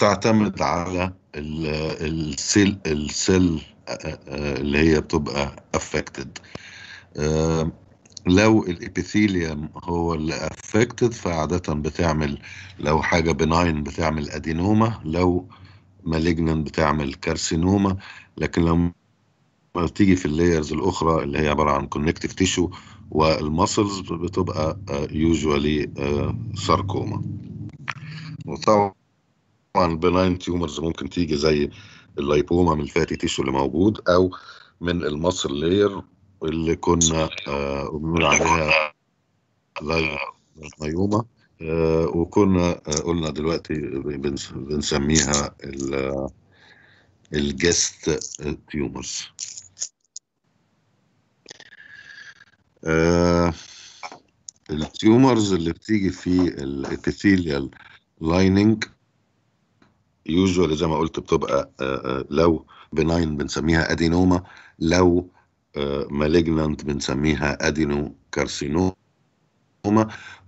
تعتمد على السيل السيل آه، آه، آه، اللي هي بتبقى افكتد لو الابيثيليوم هو اللي افكتد فعاده بتعمل لو حاجه بناين بتعمل ادينوما لو مالجنن بتعمل كارسينوما لكن لو تيجي في اللايرز الاخرى اللي هي عباره عن كونكتيف تيشو والمسلز بتبقى يوجوالي ساركوما وطبعا طبعا البناين تيومرز ممكن تيجي زي اللايبوما من الفاتي تيشو اللي موجود او من المصر لير اللي كنا آه، بنقول عليها لايوما آه، وكنا آه، قلنا دلوقتي بنسميها الجست تيومرز التيومرز اللي بتيجي في الابيثيليال لايننج يوجوالي زي ما قلت بتبقى آه، آه، لو بناين بنسميها ادينوما لو مالجنانت آه، بنسميها ادينو كارسينوما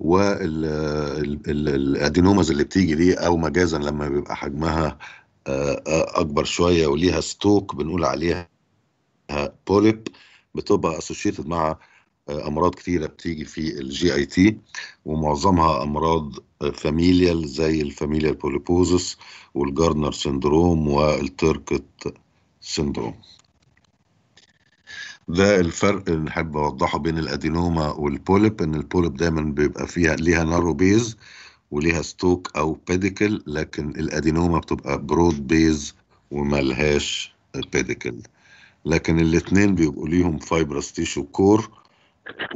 والادينوماز اللي بتيجي دي او مجازا لما بيبقى حجمها اكبر شويه وليها ستوك بنقول عليها بوليب بتبقى اسوشيتد مع آه، امراض كتيره بتيجي في الجي اي تي ومعظمها امراض فاميليال آه، زي الفاميليال بوليبوزس والجارنر سندروم والتيركت سندروم ده الفرق اللي نحب اوضحه بين الادينوما والبوليب ان البوليب دايما بيبقى فيها ليها نارو بيز وليها ستوك او بيديكل لكن الادينوما بتبقى برود بيز وملهاش بيديكل لكن الاثنين بيبقوا ليهم فايبرس تيشو كور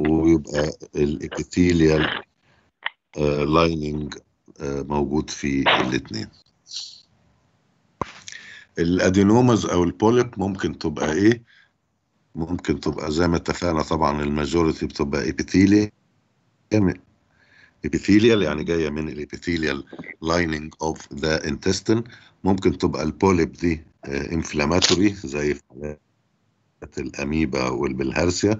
ويبقى الإبيثيليال لايننج آه، آه، موجود في الاثنين الادينومز او البوليب ممكن تبقى ايه ممكن تبقى زي ما اتفقنا طبعا الماجوريتي بتبقى ايبيثيليال ابيثيليال يعني جايه من الابيثيليال لايننج اوف ذا انتستين ممكن تبقى البوليب دي انفلاماتوري آه، زي في حالات الاميبا والبلهارسيا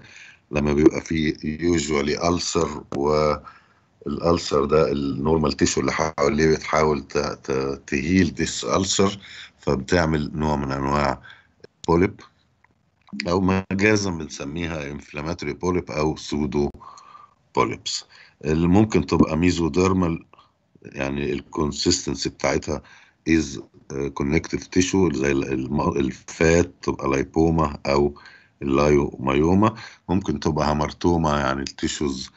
لما بيبقى فيه يوجوالي ألسر والألسر ده النورمال تيشو اللي حواليه بتحاول تهيل ديس ألسر فبتعمل نوع من أنواع بوليب أو مجازا بنسميها انفلاماتوري بوليب أو سودو بوليبس اللي ممكن تبقى ميزوديرمال يعني الكونسيستنسي بتاعتها از كونكتيف تيشو زي الفات تبقى لايبوما او اللايومايوما ممكن تبقى هامرتوما يعني التيشوز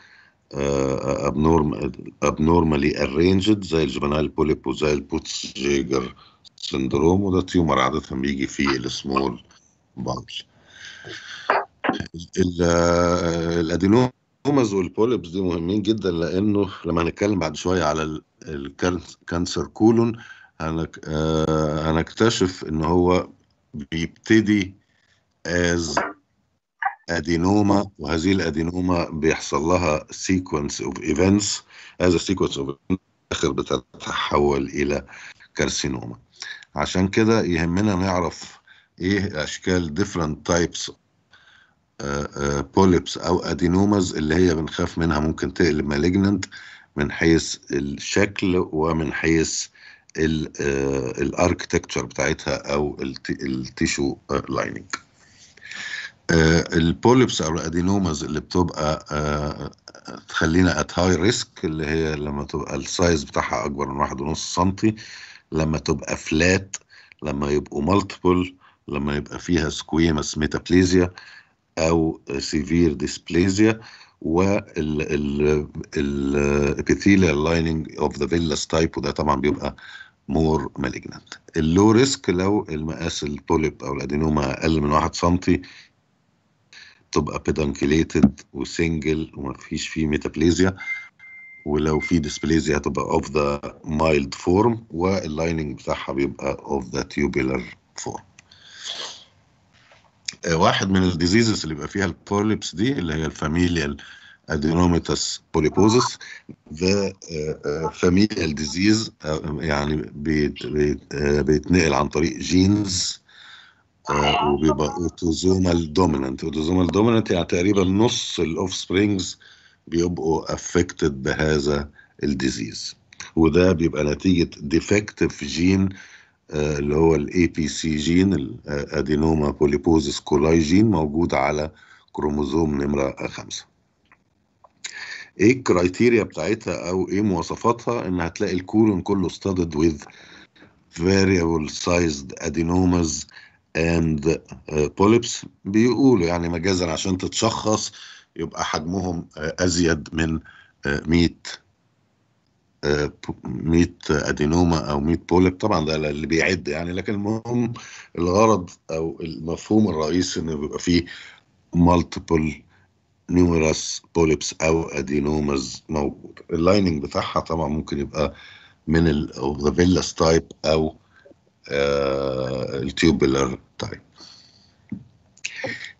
ابنورمالي آه، ارينجد آه، زي الجبنال بوليب وزي البوتس جيجر سندروم وده تيومر عادة بيجي فيه السمول باول آه، الادينوم الكومز والبوليبس دي مهمين جدا لانه لما هنتكلم بعد شويه على الكانسر كولون هنكتشف ان هو بيبتدي as adenoma وهذه الادينوما بيحصل لها sequence of events هذا sequence of events الاخر بتتحول الى كارسينوما عشان كده يهمنا نعرف ايه اشكال different types بوليبس آه، آه، او ادينوماز اللي هي بنخاف منها ممكن تقلب مالجننت من حيث الشكل ومن حيث الاركتكتشر آه، بتاعتها او التيشو لايننج آه، البوليبس او الادينوماز اللي بتبقى آه، تخلينا ات هاي ريسك اللي هي لما تبقى السايز بتاعها اكبر من واحد ونص سنتي لما تبقى فلات لما يبقوا مالتيبل لما يبقى فيها سكويمس ميتابليزيا او سيفير ديسبليزيا والابيثيليال لايننج اوف ذا فيلاس تايب وده طبعا بيبقى مور مالجنت اللو ريسك لو المقاس البوليب او الادينوما اقل من واحد سنتي تبقى بيدانكليتد وسنجل ومفيش فيه ميتابليزيا ولو في ديسبليزيا هتبقى اوف ذا مايلد فورم واللايننج بتاعها بيبقى اوف ذا تيوبيلر فورم واحد من الديزيزز اللي بيبقى فيها البوليبس دي اللي هي الفاميليال ادينوميتاس بوليبوزس ذا فاميليال ديزيز يعني آه، بيتنقل عن طريق جينز آه، آه، وبيبقى اوتوزومال دومينانت اوتوزومال دومينانت يعني تقريبا نص الاوف سبرينجز بيبقوا افكتد بهذا الديزيز وده بيبقى نتيجه ديفكتيف جين آه، اللي هو الاي بي سي جين الادينوما بوليبوزس كولاي جين موجود على كروموزوم نمره خمسة ايه الكرايتيريا بتاعتها او ايه مواصفاتها ان هتلاقي الكولون كله ستادد with variable sized adenomas اند بوليبس بيقولوا يعني مجازا عشان تتشخص يبقى حجمهم ازيد من 100 100 ادينوما او 100 بوليب طبعا ده اللي بيعد يعني لكن المهم الغرض او المفهوم الرئيسي انه بيبقى فيه مالتيبل نيوميرس بوليبس او ادينوماز موجود اللايننج بتاعها طبعا ممكن يبقى من فيلاس تايب او التيوبولار تايب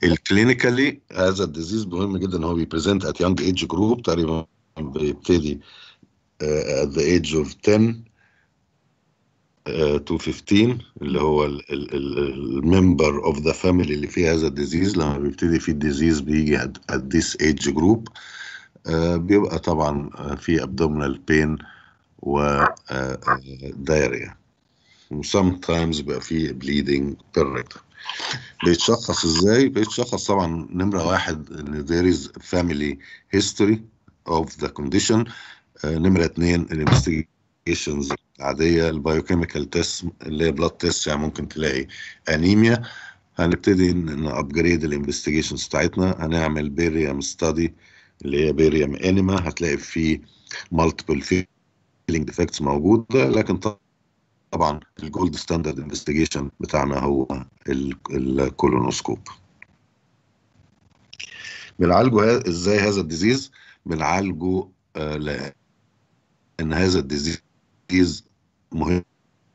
الكلينيكالي هذا الديزيز مهم جدا هو بيبريزنت ات يونج ايج جروب تقريبا بيبتدي ات ذا ايج اوف 215 اللي هو الممبر اوف ذا فاميلي اللي فيه هذا الديزيز لما بيبتدي فيه الديزيز بيجي ات ذيس ايج جروب بيبقى طبعا في ابدومينال بين و دايريا آه، آه، uh, تايمز بقى فيه بليدنج في الريكتم بيتشخص ازاي؟ بيتشخص طبعا نمره واحد ان ذير از فاميلي هيستوري اوف ذا كونديشن نمره اثنين الانفستيجيشنز العاديه البايوكيميكال تيست اللي هي بلاد تيست يعني ممكن تلاقي انيميا هنبتدي نابجريد الانفستيجيشنز بتاعتنا هنعمل بيريام ستادي اللي هي بيريام انيما هتلاقي فيه مالتيبل فيلينج ديفكتس موجوده لكن طبعا طبعا الجولد ستاندرد انفستيجيشن بتاعنا هو الكولونوسكوب بنعالجه ازاي هذا الديزيز بنعالجه آه، لان هذا الديزيز مهم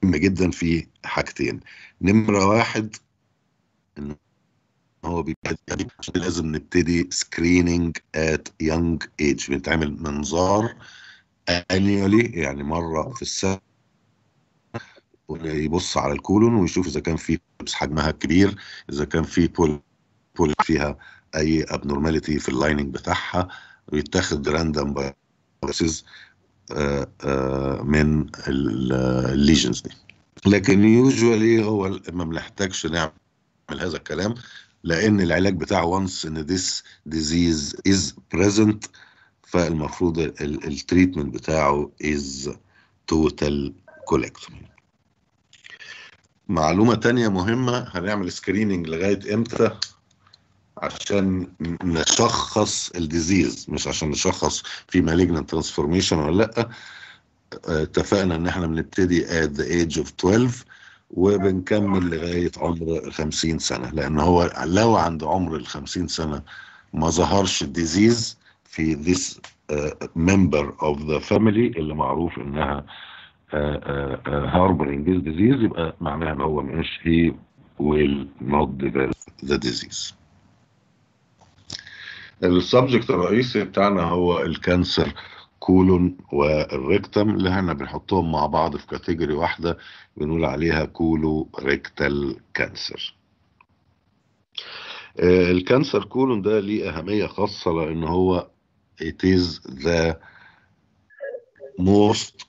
جدا في حاجتين نمره واحد ان هو يعني عشان لازم نبتدي سكريننج ات يونج ايج بنتعمل منظار انيولي يعني مره في السنه يبص على الكولون ويشوف اذا كان في حجمها كبير اذا كان في بول بول فيها اي ابنورماليتي في اللايننج بتاعها ويتاخد راندوم بايسز من الليجنز آه، دي لكن يوجوالي هو ما بنحتاجش نعمل هذا الكلام لان العلاج بتاعه وانس ان ذيس ديزيز از بريزنت فالمفروض التريتمنت بتاعه از توتال كولكتومي معلومة تانية مهمة هنعمل سكريننج لغاية امتى عشان نشخص الديزيز مش عشان نشخص في مالجنان ترانسفورميشن ولا لا اتفقنا ان احنا بنبتدي at the age of 12 وبنكمل لغاية عمر 50 سنة لان هو لو عند عمر ال 50 سنة ما ظهرش الديزيز في this uh, member of the family اللي معروف انها هاربرنج آه، آه، ديزيز آه، يبقى معناها ان هو مش هي ويل نوت ديفلوب ذا ديزيز السبجكت الرئيسي بتاعنا هو الكانسر كولون والريكتم اللي احنا بنحطهم مع بعض في كاتيجوري واحده بنقول عليها كولو ريكتال كانسر الكانسر كولون ده ليه اهميه خاصه لان هو it is the most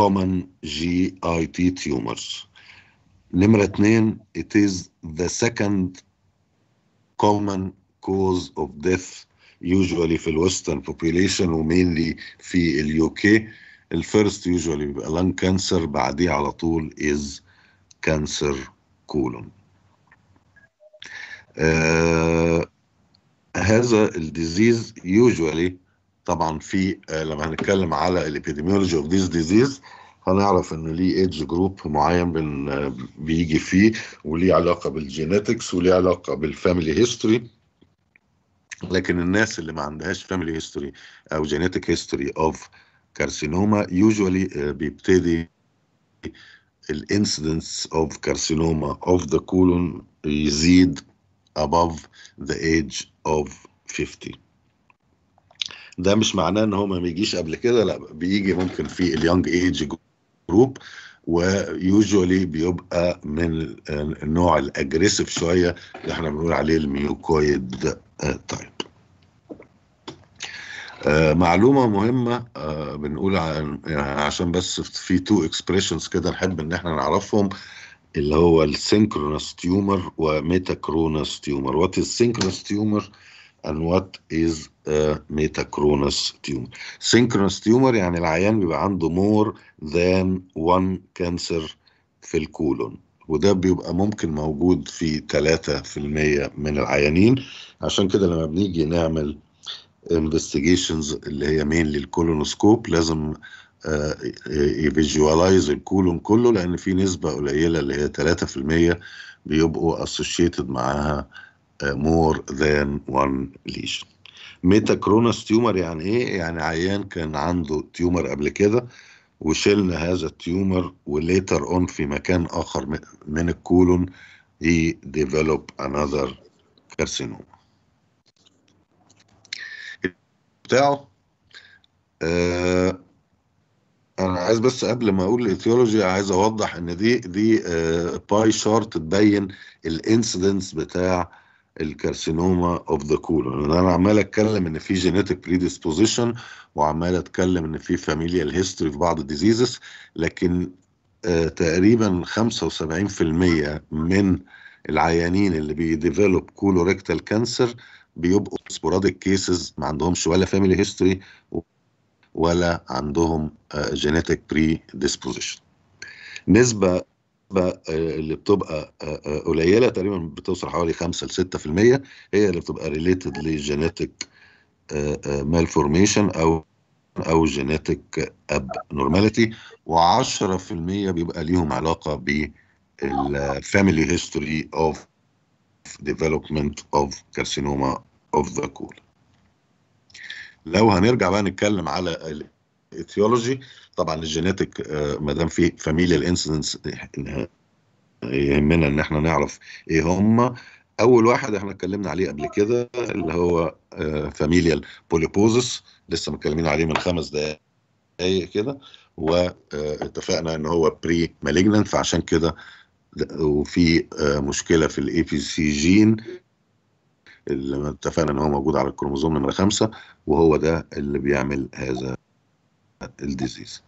common GIT tumors. نمرة اتنين it is the second common cause of death usually في الويسترن population ومينلي في اليوكي الفيرست usually بيبقى lung cancer بعديه على طول is cancer colon آه هذا الديزيز usually طبعا في آه، لما هنتكلم على الابيديميولوجي اوف ذيس ديزيز هنعرف انه ليه ايدج جروب معين بن آه، بيجي فيه وليه علاقه بالجينيتكس وليه علاقه بالفاميلي هيستوري لكن الناس اللي ما عندهاش فاميلي هيستوري او جينيتك هيستوري اوف كارسينوما يوجوالي بيبتدي الانسيدنس اوف كارسينوما اوف ذا كولون يزيد above the age of 50 ده مش معناه ان هو ما بيجيش قبل كده لا بيجي ممكن في اليونج ايج جروب ويوجولي بيبقى من النوع الاجريسيف شويه اللي احنا بنقول عليه الميوكويد تايب آه معلومة مهمة آه بنقول يعني عشان بس في تو اكسبريشنز كده نحب ان احنا نعرفهم اللي هو السينكرونس تيومر وميتاكرونس تيومر وات السينكرونس تيومر and what is a metachronous tumor synchronous tumor يعني العيان بيبقى عنده more than one cancer في الكولون وده بيبقى ممكن موجود في 3% من العيانين عشان كده لما بنيجي نعمل investigations اللي هي مين للكولونوسكوب لازم يفيجواليز آه، آه، الكولون كله لان في نسبه قليله اللي هي 3% بيبقوا اسوشيتد معاها آه، more than one lesion ميتا كرونس تيومر يعني ايه يعني عيان كان عنده تيومر قبل كده وشلنا هذا التيومر وليتر اون في مكان اخر من الكولون he develop another carcinoma بتاعه آه انا عايز بس قبل ما اقول الايثيولوجي عايز اوضح ان دي دي آه باي شارت تبين الانسيدنس بتاع الكارسينوما اوف ذا كولون انا عمال اتكلم ان في جينيتك بريديسبوزيشن وعمال اتكلم ان في فاميليال هيستوري في بعض الديزيزز لكن آه تقريبا 75% من العيانين اللي بيديفلوب كولوريكتال كانسر بيبقوا سبوراديك كيسز ما عندهمش ولا فاميلي هيستوري ولا عندهم جينيتك بري ديسبوزيشن نسبه آه، اللي بتبقى آه، آه، قليله تقريبا بتوصل حوالي 5 ل 6% هي اللي بتبقى ريليتد لجينيتك مالفورميشن او او جينيتك اب نورماليتي و10% بيبقى ليهم علاقه بالفاميلي هيستوري اوف ديفلوبمنت اوف كارسينوما اوف ذا كول لو هنرجع بقى نتكلم على ايتيولوجي طبعا الجينيتك آه، ما دام في فاميليا الانسيدنس يهمنا ان احنا نعرف ايه هم اول واحد احنا اتكلمنا عليه قبل كده اللي هو فاميليال آه، بوليبوزس لسه متكلمين عليه من خمس دقائق كده واتفقنا آه، ان هو بري مالجنان فعشان كده وفي مشكله في الاي بي سي جين اللي اتفقنا ان هو موجود على الكروموزوم نمره خمسه وهو ده اللي بيعمل هذا الديزيز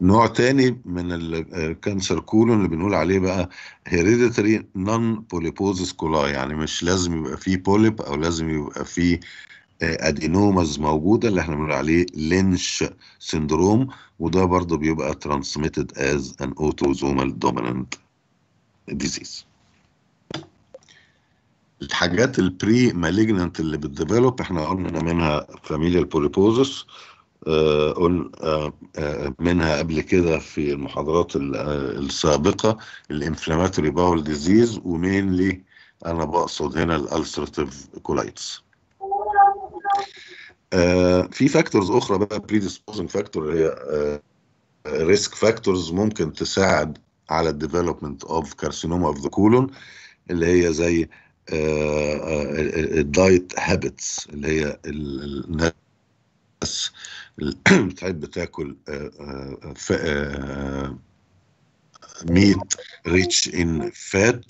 نوع تاني من الكانسر كولون اللي بنقول عليه بقى هيريديتري نون بوليبوزس كولاي يعني مش لازم يبقى فيه بوليب او لازم يبقى فيه ادينومز آه، موجوده اللي احنا بنقول عليه لينش سندروم وده برضه بيبقى ترانسميتد از ان اوتوزومال دومينانت ديزيز الحاجات البري مالجنانت اللي بتديفلوب احنا قلنا منها فاميليا البوليبوزس آه، آه، آه، منها قبل كده في المحاضرات السابقة الانفلاماتوري باول ديزيز ومين لي أنا بقصد هنا الالستراتيف كولايتس في فاكتورز أخرى بقى بريديسبوزنج فاكتور هي ريسك فاكتورز ممكن تساعد على الديفلوبمنت اوف كارسينوما اوف ذا كولون اللي هي زي الدايت هابتس اللي هي الناس بتعد بتاكل ميت ريتش ان فات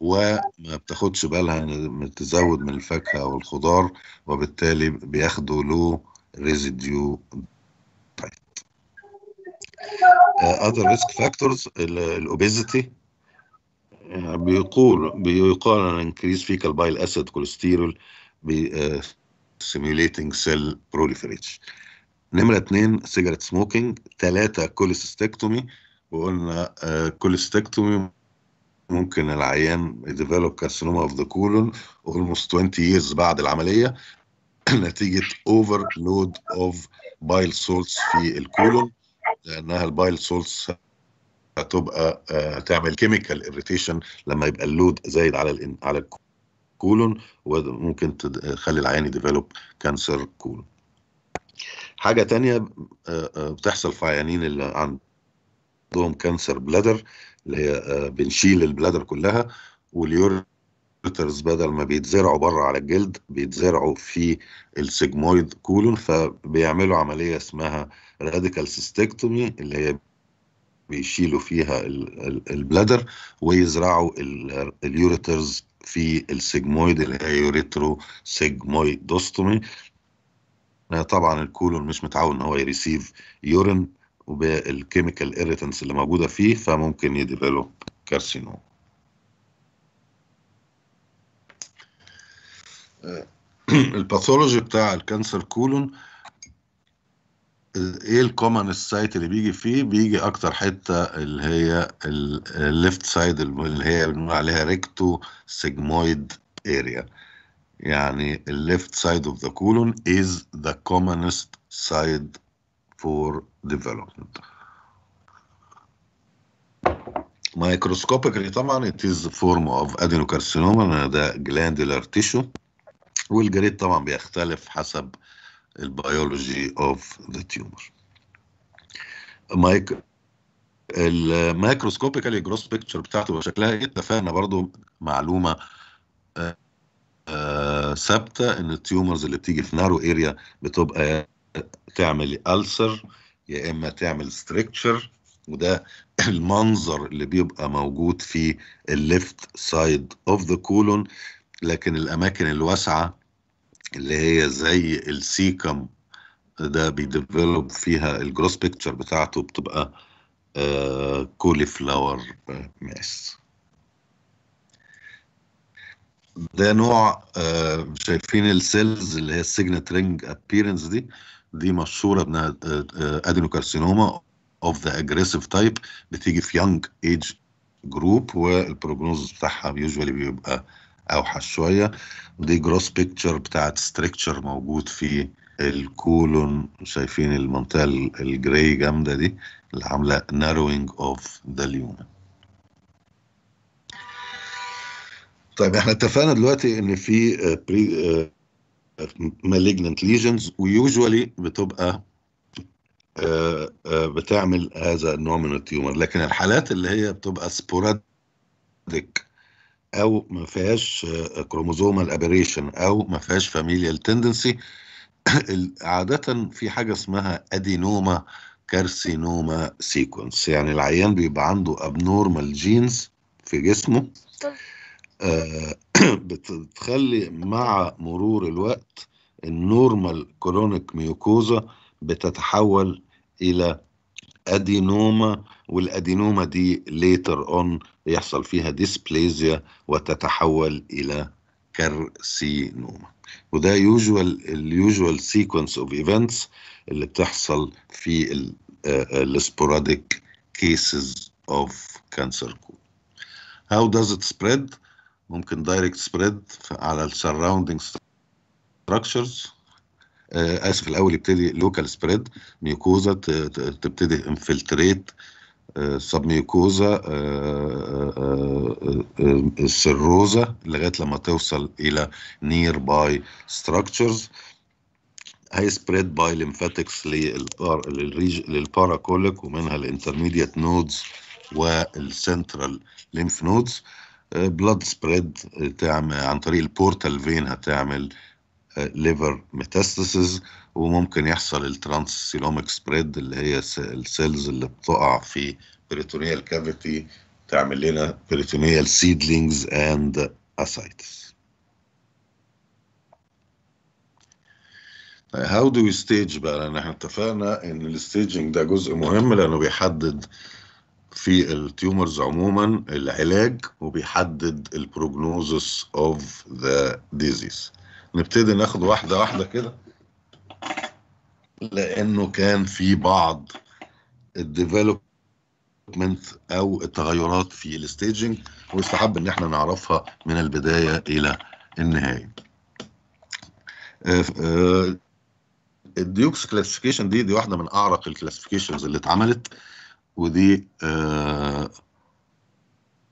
وما بتاخدش بالها ان تزود من الفاكهه او الخضار وبالتالي بياخدوا له ريزيديو اذر ريسك فاكتورز الاوبيزيتي بيقول بيقال ان انكريز فيكال بايل اسيد كوليسترول سيميليتنج سيل بروليفريتش نمرة اتنين سيجارة سموكينج تلاتة كوليستكتومي وقلنا كوليستكتومي آه، ممكن العيان يديفلوب كارسينوما اوف ذا كولون اولموست 20 ييرز بعد العمليه نتيجه اوفر لود اوف بايل سولتس في الكولون لانها البايل سولتس هتبقى آه، هتعمل كيميكال اريتيشن لما يبقى اللود زايد على على الكولون وممكن تخلي العيان يديفلوب كانسر كولون حاجه تانية آه، آه، بتحصل في عيانين اللي عندهم كانسر بلادر اللي هي آه، بنشيل البلادر كلها واليوريترز بدل ما بيتزرعوا بره على الجلد بيتزرعوا في السيجمويد كولون فبيعملوا عمليه اسمها راديكال سيستكتومي اللي هي بيشيلوا فيها البلادر ويزرعوا اليوريترز في السيجمويد اللي هي يوريترو سيجمويدوستومي آه، طبعا الكولون مش متعود ان هو يريسيف يورين وبالكيميكال ايريتنس اللي موجوده فيه فممكن يديفلوب كارسينوم الباثولوجي بتاع الكانسر كولون ايه الكومن سايت اللي بيجي فيه بيجي اكتر حته اللي هي الليفت سايد اللي هي بنقول عليها ريكتو سيجمويد اريا يعني left side of the colon is the commonest side for development. Microscopically طبعا it is the form of adenocarcinoma ده glandular tissue والجريد طبعا بيختلف حسب البيولوجي of the tumor. ال المايكروسكوبيكالي جروس بيكتشر بتاعته وشكلها ايه اتفقنا برضو معلومه آه، ثابته ان التيومرز اللي بتيجي في نارو اريا بتبقى تعمل ألسر يا اما تعمل ستريكتشر وده المنظر اللي بيبقى موجود في الليفت سايد اوف ذا كولون لكن الاماكن الواسعه اللي هي زي السيكم ده بيديفلوب فيها الجروس بيكتشر بتاعته بتبقى كولي فلاور ماس ده نوع آه شايفين السيلز اللي هي السيجنت رينج ابييرنس دي دي مشهوره انها ادينوكارسينوما اوف ذا اجريسيف تايب بتيجي في يونج ايج جروب والبروجنوز بتاعها يوجوالي بيبقى اوحش شويه ودي جروس بيكتشر بتاعت ستريكتشر موجود في الكولون شايفين المنطقه الجراي جامده دي اللي عامله ناروينج اوف ذا ليومن طيب احنا اتفقنا دلوقتي ان في بري مالجننت ليجنز ويوجوالي بتبقى آه، آه، بتعمل هذا النوع من التيومر لكن الحالات اللي هي بتبقى سبوراديك او ما فيهاش كروموزومال آه، ابريشن او ما فيهاش فاميليال تندنسي عاده في حاجه اسمها ادينوما كارسينوما سيكونس يعني العيان بيبقى عنده ابنورمال جينز في جسمه آه، بتخلي مع مرور الوقت النورمال كرونيك ميوكوزا بتتحول الى ادينوما والادينوما دي ليتر اون يحصل فيها ديسبليزيا وتتحول الى كارسينوما وده يوجوال اليوجوال سيكونس اوف ايفنتس اللي بتحصل في السبوراديك كيسز اوف كانسر كول هاو داز ات سبريد ممكن دايركت سبريد على السراوندنج آه، ستراكشرز اسف الاول يبتدي لوكال سبريد ميوكوزا تبتدي انفلتريت سب ميوكوزا السروزا لغايه لما توصل الى نير باي ستراكشرز هاي سبريد باي لمفاتكس للباراكوليك ومنها الانترميديت نودز والسنترال ليمف نودز بلاد آه، سبريد تعمل عن طريق البورتال فين هتعمل ليفر آه، ميتاستاسيز وممكن يحصل الترانسيلوميك سبريد اللي هي السيلز اللي بتقع في بريتونيال كافيتي تعمل لنا بريتونيال سيدلينجز اند اسايتس هاو دو وي ستيج بقى لان احنا اتفقنا ان الستيجنج ده جزء مهم لانه بيحدد في التيومرز عموما العلاج وبيحدد البروجنوزس اوف ذا ديزيز نبتدي ناخد واحده واحده كده لانه كان في بعض الديفلوبمنت او التغيرات في الستيجنج ويستحب ان احنا نعرفها من البدايه الى النهايه آه، آه، الديوكس كلاسيفيكيشن دي دي واحده من اعرق الكلاسيفيكيشنز اللي اتعملت ودي آه،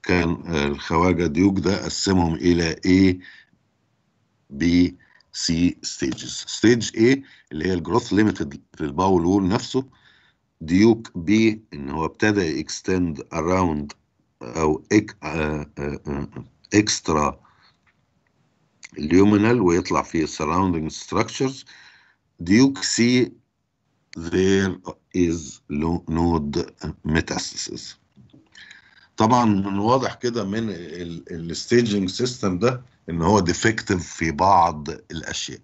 كان آه، الخواجة ديوك ده قسمهم إلى A B C stages stage A اللي هي الجروث ليميتد للباول وول نفسه ديوك B إن هو ابتدى extend around أو آه، extra luminal ويطلع في surrounding structures ديوك C there is node metastasis طبعا من واضح كده من الستيجنج سيستم ده ان هو ديفكتيف في بعض الاشياء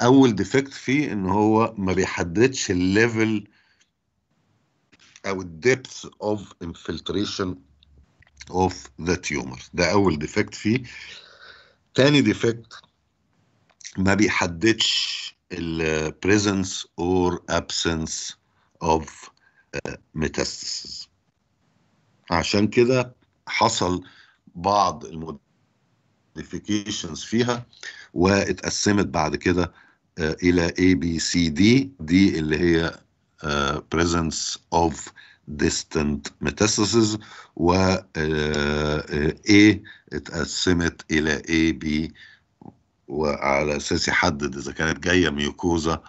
اول ديفكت فيه ان هو ما بيحددش الليفل او الديبث اوف انفلتريشن اوف ذا تيومر ده اول ديفكت فيه تاني ديفكت ما بيحددش ال presence or absence of metastasis عشان كده حصل بعض modifications فيها واتقسمت بعد كده الى A B C D دي اللي هي presence of distant metastasis و A اتقسمت إلى A B وعلى اساس يحدد اذا كانت جايه ميوكوزا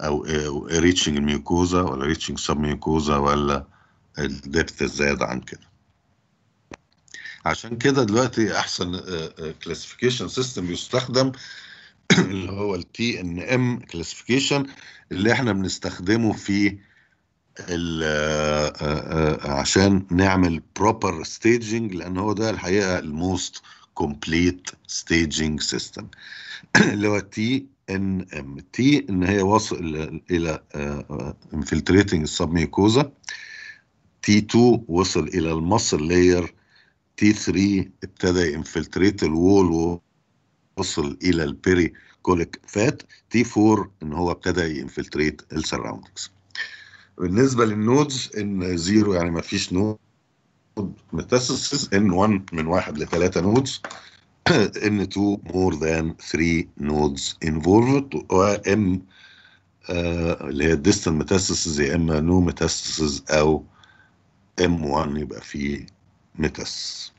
او ريتشنج الميوكوزا ولا ريتشنج سب ميوكوزا ولا الدبث الزايد عن كده عشان كده دلوقتي احسن كلاسيفيكيشن سيستم بيستخدم اللي هو التي ان ام كلاسيفيكيشن اللي احنا بنستخدمه في آه، آه، آه، عشان نعمل بروبر ستيجنج لان هو ده الحقيقه الموست كومبليت ستيجنج سيستم اللي هو تي ان ام تي ان هي وصل الى انفلتريتنج السبميوكوزا تي 2 وصل الى المصل لاير تي 3 ابتدى انفلتريت الوول وصل الى البيري كوليك فات تي 4 ان هو ابتدى ينفلتريت السراوندكس بالنسبه للنودز ان زيرو يعني ما فيش نود ميتاسيسز N1 من 1 ل 3 نودز N2 more than 3 nodes involved و M آه اللي هي distant metastasis يا اما no metastasis او M1 يبقى فيه metastasis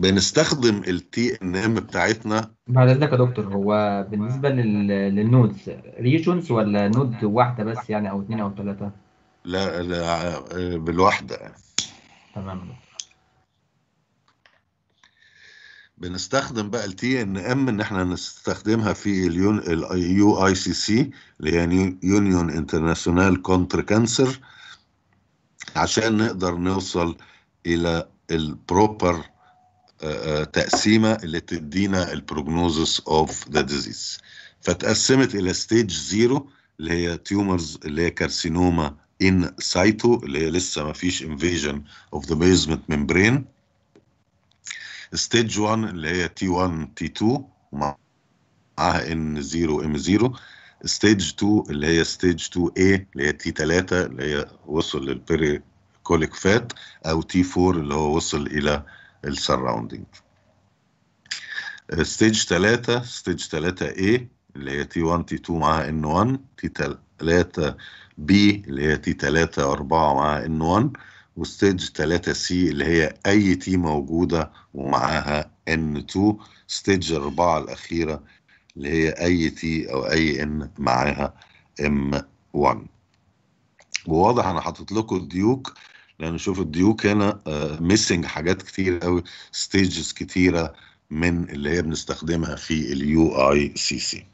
بنستخدم التي ان ام بتاعتنا بعد اذنك يا دكتور هو بالنسبه للنودز ريجونز ولا نود واحده بس يعني او اثنين او ثلاثه؟ لا, لا آه، بالواحده تمام بنستخدم بقى التي ان ام ان احنا نستخدمها في اليون اليو اي سي سي اللي هي يونيون انترناشونال كونتر كانسر عشان نقدر نوصل الى البروبر آه، آه، تقسيمه اللي تدينا البروجنوزس اوف ذا ديزيز فتقسمت الى ستيج زيرو اللي هي تيومرز اللي هي كارسينوما ان سايتو اللي هي لسه ما فيش انفيجن اوف ذا بيزمنت ممبرين ستيج 1 اللي هي تي 1 تي 2 معاها ان 0 ام 0 ستيج 2 اللي هي ستيج 2 اي اللي هي تي 3 اللي هي وصل للبيري كوليك فات او تي 4 اللي هو وصل الى السراوندينج ستيج 3 ستيج 3 A اللي هي تي 1 تي 2 معاها ان 1 تي 3 بي اللي هي تي 3 4 معاها ان 1 وستيج 3 سي اللي هي اي تي موجوده ومعاها ان 2 ستيج 4 الاخيره اللي هي اي تي او اي ان معاها ام 1 وواضح انا حاطط لكم الديوك يعني شوف الديوك هنا ميسنج آه، حاجات كتير قوي ستيجز كتيره من اللي هي بنستخدمها في اليو اي سي سي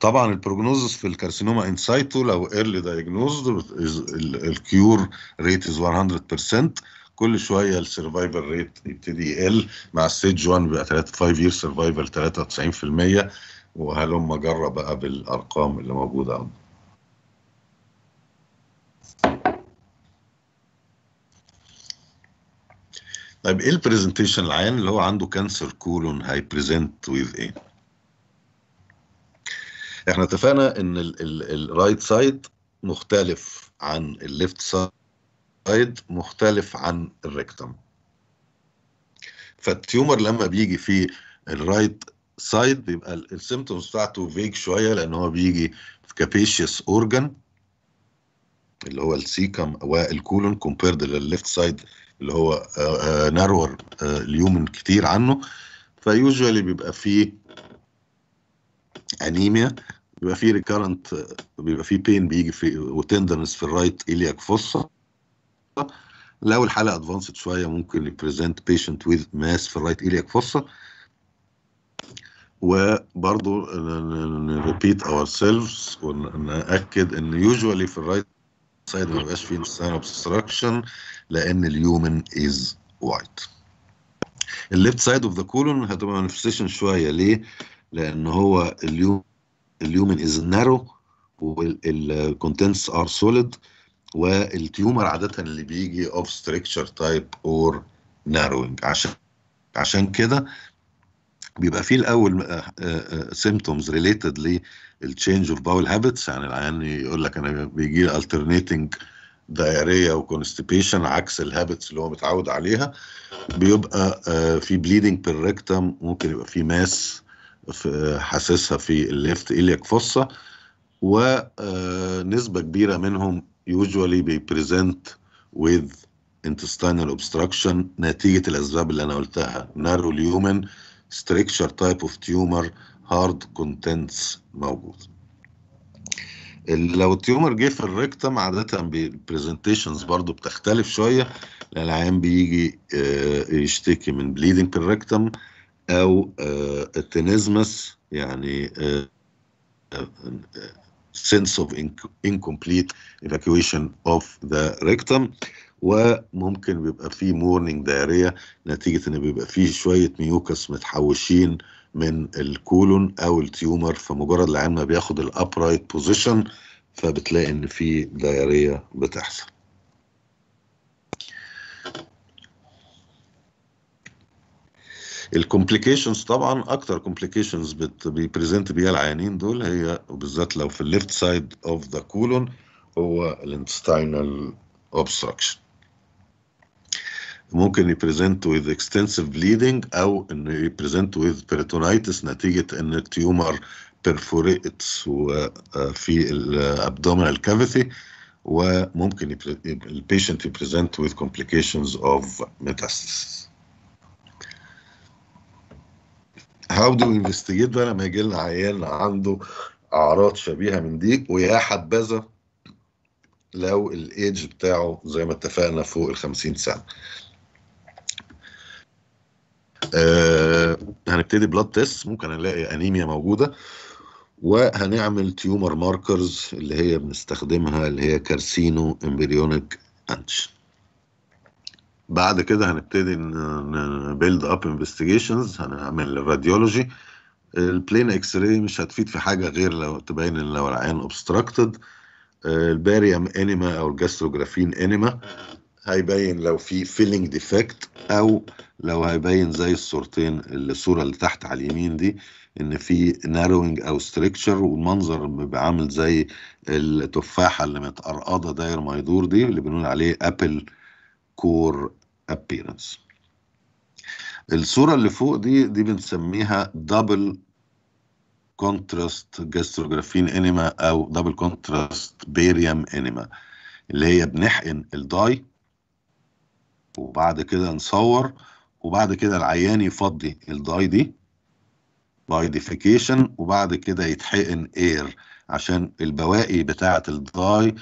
طبعا البروجنوزس في الكارسينوما انسايتو لو ايرلي دايجنوزد الكيور ريت از 100% كل شويه السرفايفل ريت يبتدي يقل مع ستيج 1 بقى 3 5 يير سرفايفل 93% وهلم جرى بقى بالارقام اللي موجوده عندنا طيب ايه البرزنتيشن العيان اللي هو عنده كانسر كولون هيبريزنت ويز ايه؟ احنا اتفقنا ان الرايت سايد مختلف عن الليفت سايد مختلف عن الريكتم فالتيومر لما بيجي في الرايت سايد بيبقى السيمتومز بتاعته فيج شويه لان هو بيجي في كابيشيس اورجان اللي هو السيكم والكولون كومبيرد للليفت سايد اللي هو نارور آه، آه، آه، اليوم كتير عنه فيوجوالي بيبقى فيه انيميا بيبقى فيه ريكارنت بيبقى فيه بين بيجي في وتندرنس في الرايت الياك فصة لو الحاله ادفانسد شويه ممكن يبريزنت بيشنت ويز ماس في الرايت الياك فصة وبرضه نريبيت اور سيلفز وناكد ان يوجوالي في الرايت سايد ما بيبقاش فيه sign obstruction لان اليومن از وايت الليفت سايد اوف ذا كولون هتبقى منفسيشن شويه ليه؟ لان هو اليومن از نارو والكونتنتس ار سوليد والتيومر عاده اللي بيجي اوف ستركتشر تايب اور ناروينج عشان عشان كده بيبقى فيه الاول سيمتومز ريليتد للتشينج اوف باول هابتس يعني العيان يقول لك انا بيجي لي الترنيتنج دايريا وكونستيبيشن عكس الهابتس اللي هو متعود عليها بيبقى آه، في بليدنج بالريكتم ممكن يبقى في ماس في آه، حاسسها في الليفت إليك فصة ونسبة آه، كبيرة منهم يوجوالي بيبريزنت with intestinal obstruction نتيجة الأسباب اللي أنا قلتها narrow اليومن structure type of tumor hard contents موجود لو التيومر جه في الريكتم عادة بالبرزنتيشنز برضو بتختلف شوية لأن العيان بيجي آه، يشتكي من بليدنج في الريكتم أو التنزمس آه، يعني آه، sense of incomplete evacuation of the rectum وممكن بيبقى فيه مورنينج دايريه نتيجه ان بيبقى فيه شويه ميوكس متحوشين من الكولون او التيومر فمجرد العين ما بياخد الابرايت بوزيشن فبتلاقي ان في دايريه بتحصل الكومبليكيشنز طبعا اكتر كومبليكيشنز بيبريزنت بيها العيانين دول هي وبالذات لو في الليفت سايد اوف ذا كولون هو الانتستينال اوبستراكشن ممكن يبريزنت with extensive bleeding او انه يبريزنت with peritonitis نتيجه ان التيومر perforates آه، في الابدومينال كافيتي آه، وممكن البيشنت يبريزنت with complications of metastasis. How do we investigate ده لما يجي لنا عيان عنده اعراض شبيهه من دي ويا حبذا لو الايدج بتاعه زي ما اتفقنا فوق ال 50 سنه. آه هنبتدي بلاد تيست ممكن هنلاقي انيميا موجوده وهنعمل تيومر ماركرز اللي هي بنستخدمها اللي هي كارسينو امبريونيك انش بعد كده هنبتدي نبيلد اب انفستيجيشنز هنعمل راديولوجي البلين اكس راي مش هتفيد في حاجه غير لو تبين ان لو العين اوبستراكتد آه، الباريوم انيما او الجاستروجرافين انيما هيبين لو في فيلينج ديفكت او لو هيبين زي الصورتين اللي الصوره اللي تحت على اليمين دي ان في ناروينج او ستريكشر والمنظر بيبقى عامل زي التفاحه اللي متقرقضه داير ما يدور دي اللي بنقول عليه ابل كور ابييرنس الصوره اللي فوق دي دي بنسميها دبل كونتراست جاستروجرافين انيما او دبل كونتراست بيريم انيما اللي هي بنحقن الداي وبعد كده نصور وبعد كده العيان يفضي الداي دي بايديفيكيشن وبعد كده يتحقن اير عشان البواقي بتاعه الداي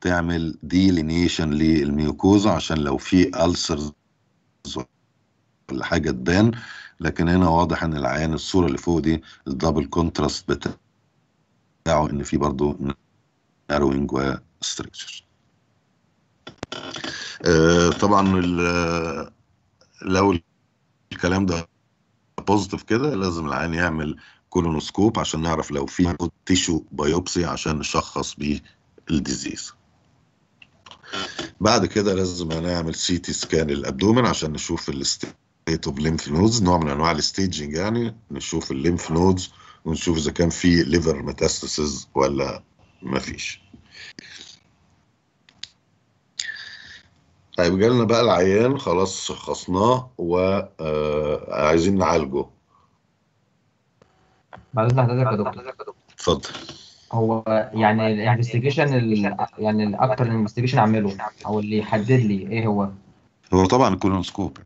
تعمل ديلينيشن للميوكوزا عشان لو في ألسرز ولا حاجة تبان لكن هنا واضح ان العيان الصورة اللي فوق دي الدبل كونتراست بتاعه ان في برضه ناروينج وستركتشر آه، طبعا لو الكلام ده بوزيتيف كده لازم العيان يعمل كولونوسكوب عشان نعرف لو في تيشو بايوبسي عشان نشخص بيه الديزيز بعد كده لازم هنعمل سي تي سكان الابدومن عشان نشوف الستيت اوف ليمف نودز نوع من انواع الستيجنج يعني نشوف الليمف نودز ونشوف اذا كان في ليفر ميتاستاسيز ولا ما فيش طيب جالنا بقى العيان خلاص شخصناه وعايزين آه، نعالجه معلش حضرتك يا دكتور اتفضل هو يعني الانفستيجيشن يعني الاكتر انفستيجيشن اعمله او اللي يحدد لي ايه هو هو طبعا الكولونسكوب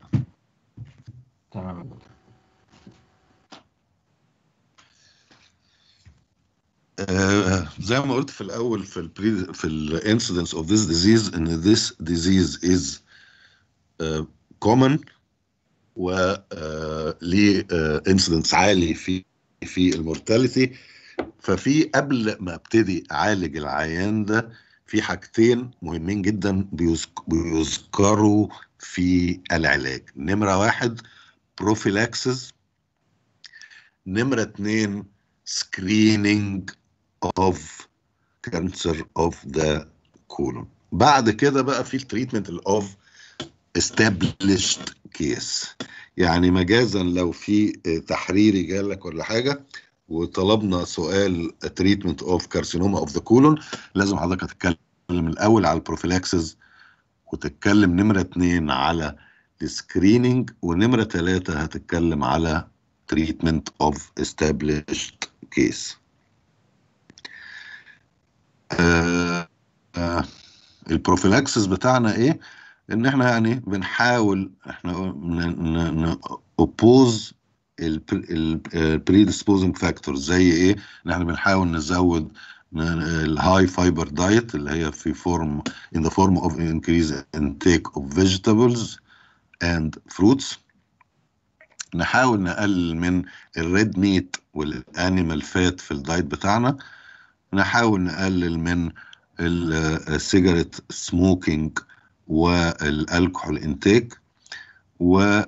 تمام آه، زي ما قلت في الاول في البري في الانسيدنس اوف ذيس ديزيز ان ذيس ديزيز از كومن و آه، ليه انسيدنس آه، عالي في في المورتاليتي ففي قبل ما ابتدي اعالج العيان ده في حاجتين مهمين جدا بيذكروا في العلاج نمرة واحد بروفيلاكسز نمرة اتنين سكريننج of cancer of the colon بعد كده بقى في التريتمنت of established case يعني مجازا لو في تحريري جالك ولا حاجه وطلبنا سؤال تريتمنت اوف كارسينوما اوف ذا colon لازم حضرتك تتكلم الاول على البروفيلاكسز وتتكلم نمره اتنين على السكريننج ونمره ثلاثه هتتكلم على تريتمنت اوف established case آه،, آه البروفيلاكسس بتاعنا ايه ان احنا يعني بنحاول احنا نوبوز البري ديسبوزنج فاكتورز زي ايه ان احنا بنحاول نزود الهاي فايبر دايت اللي هي في فورم in the form of increase intake of vegetables and fruits نحاول نقلل من الريد ميت والانيمال فات في الدايت بتاعنا نحاول نقلل من السيجارة سموكينج والالكحول انتيك و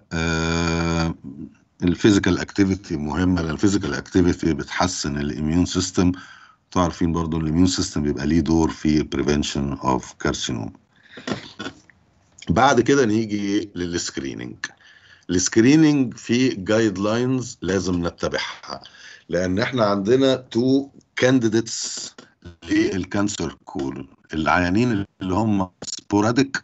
الفيزيكال آه، اكتيفيتي مهمه لان الفيزيكال اكتيفيتي بتحسن الاميون سيستم عارفين برضو الاميون سيستم بيبقى ليه دور في بريفنشن اوف كارسينوم بعد كده نيجي للسكريننج السكريننج في جايد لاينز لازم نتبعها لان احنا عندنا تو كانديديتس للكانسر كول العيانين اللي هم سبوراديك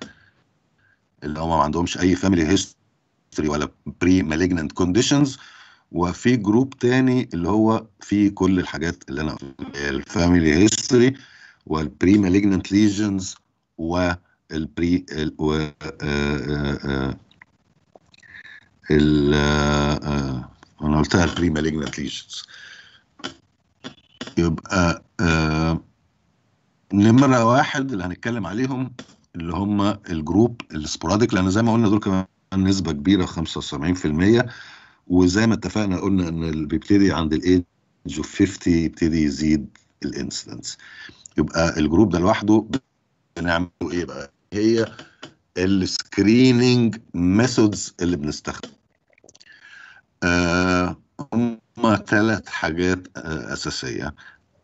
اللي هم ما عندهمش اي فاميلي هيستوري ولا بري مالجننت كونديشنز وفي جروب تاني اللي هو فيه كل الحاجات اللي انا الفاميلي هيستوري والبري مالجننت ليجنز والبري و آه، آه، آه، ال انا قلتها بري مالجنت ليجنز يبقى آه نمرة واحد اللي هنتكلم عليهم اللي هم الجروب السبوراديك لان زي ما قلنا دول كمان نسبة كبيرة 75% وزي ما اتفقنا قلنا ان اللي بيبتدي عند الايدج اوف 50 يبتدي يزيد الانسيدنس يبقى الجروب ده لوحده بنعمله ايه بقى هي السكريننج ميثودز اللي بنستخدمها آه، هم ثلاث حاجات آه، اساسيه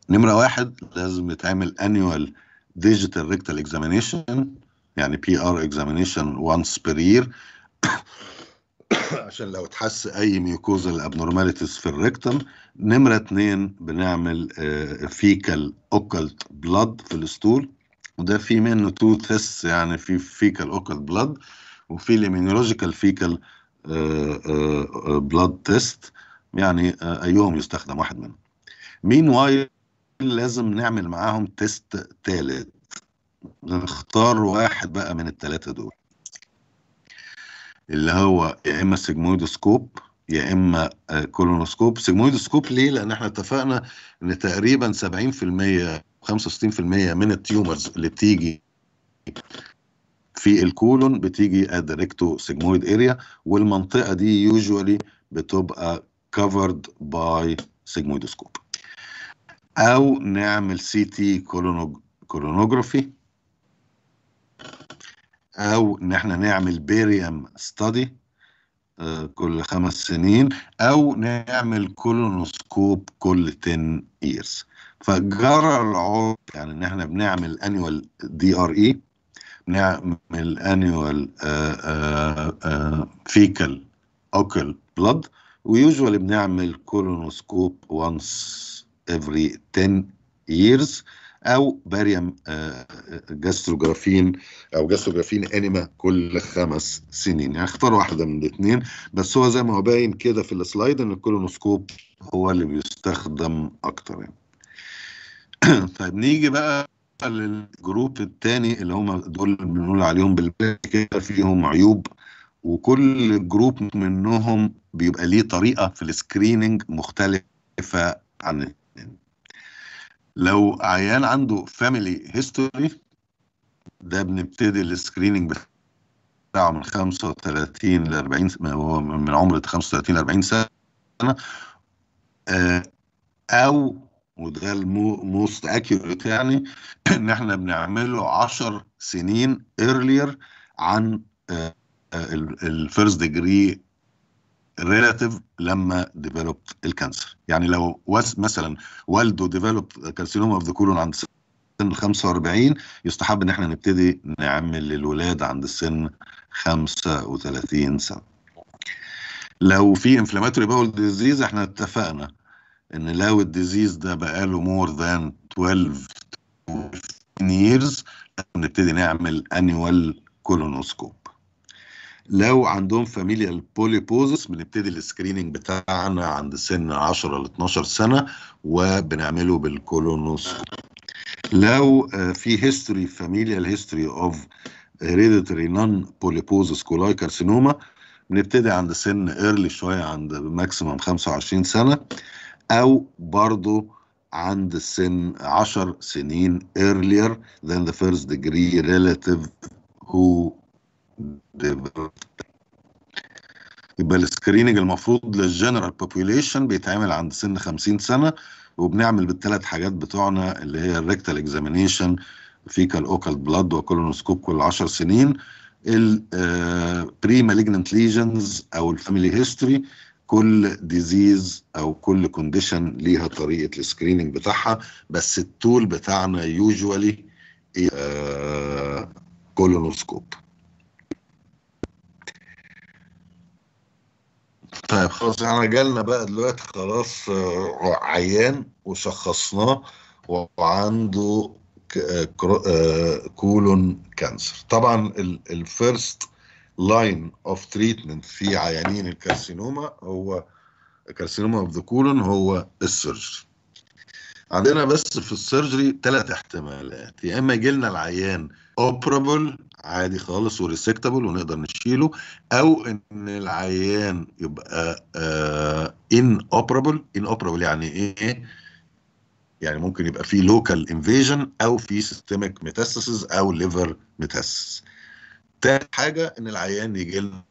نمره واحد لازم يتعمل انيوال ديجيتال ريكتال اكزامينيشن يعني بي ار اكزامينيشن وانس بير يير عشان لو تحس اي ميوكوزال ابنورماليتيز في الريكتم نمره اثنين بنعمل فيكال اوكلت بلاد في الاسطول وده في منه تو تيست يعني في فيكال اوكلت بلاد وفي الاميونولوجيكال فيكال بلاد تيست يعني آه، ايهم يستخدم واحد منهم مين وايل لازم نعمل معاهم تيست ثالث نختار واحد بقى من الثلاثه دول اللي هو يا اما سيجمويدوسكوب يا اما آه، كولونوسكوب سيجمويدوسكوب ليه لان احنا اتفقنا ان تقريبا 70% 65% من التيومرز اللي بتيجي في الكولون بتيجي ادريكتو سيجمويد اريا والمنطقه دي يوجوالي بتبقى كفرد باي سيجمويدوسكوب او نعمل سي تي كولونوجرافي او ان احنا نعمل بيريم ستادي آه، كل خمس سنين او نعمل كولونوسكوب كل 10 years فجرى العرف يعني ان احنا بنعمل انيوال دي ار اي نعم آه، آه، آه، نعمل انيوال فيكال اوكل بلاد ويوجوالي بنعمل كولونوسكوب وانس افري 10 years او باريم جاستروجرافين او جاستروجرافين انيما كل خمس سنين يعني اختار واحده من الاثنين بس هو زي ما هو باين كده في السلايد ان الكولونوسكوب هو اللي بيستخدم اكتر يعني طيب نيجي بقى للجروب الثاني اللي هم دول بنقول عليهم كده فيهم عيوب وكل جروب منهم بيبقى ليه طريقه في السكريننج مختلفه عن لو عيان عنده فاميلي هيستوري ده بنبتدي السكريننج بتاعه من 35 ل 40 هو من عمر 35 ل 40 سنه آه، او وده الموست اكيوريت يعني ان احنا بنعمله 10 سنين ايرلير عن الفيرست ديجري ريلاتيف لما ديفلوبت الكانسر يعني لو مثلا والده ديفلوب كارسينوما اوف ذا كولون عند سن 45 يستحب ان احنا نبتدي نعمل للولاد عند سن 35 سنه لو في انفلاماتوري باول ديزيز احنا اتفقنا ان لو الديزيز ده بقاله مور ذان 12 years نبتدي نعمل انيوال كولونوسكوب لو عندهم فاميليال بوليبوزس بنبتدي السكريننج بتاعنا عند سن 10 ل 12 سنه وبنعمله بالكولونوسكوب لو آه، في هيستوري فاميليال هيستوري اوف هيريديتري نون بوليبوزس كولاي كارسينوما بنبتدي عند سن ايرلي شويه عند ماكسيمم 25 سنه أو برضو عند سن 10 سنين earlier than the first degree relative who developed يبقى السكريننج المفروض للجنرال بوبيوليشن بيتعمل عند سن 50 سنه وبنعمل بالثلاث حاجات بتوعنا اللي هي الريكتال اكزامينيشن فيكال اوكال بلاد وكولونوسكوب كل 10 سنين البري مالجنت ليجنز او الفاميلي هيستوري كل ديزيز او كل كونديشن ليها طريقه السكريننج بتاعها بس التول بتاعنا يوجوالي آه، كولونوسكوب طيب خلاص احنا جالنا بقى دلوقتي خلاص آه، عيان وشخصناه وعنده كولون آه، كانسر طبعا الفيرست لاين اوف تريتمنت في عيانين الكارسينوما هو كارسينوما اوف ذا كولون هو السيرجري عندنا بس في السيرجري ثلاث احتمالات يا اما يجي لنا العيان اوبرابل عادي خالص وريسكتابل ونقدر نشيله او ان العيان يبقى ان اوبرابل ان اوبرابل يعني ايه يعني ممكن يبقى فيه لوكال انفيجن او في سيستميك ميتاستاسيس او ليفر ميتاستاسيس تاني حاجه ان العيان يجي له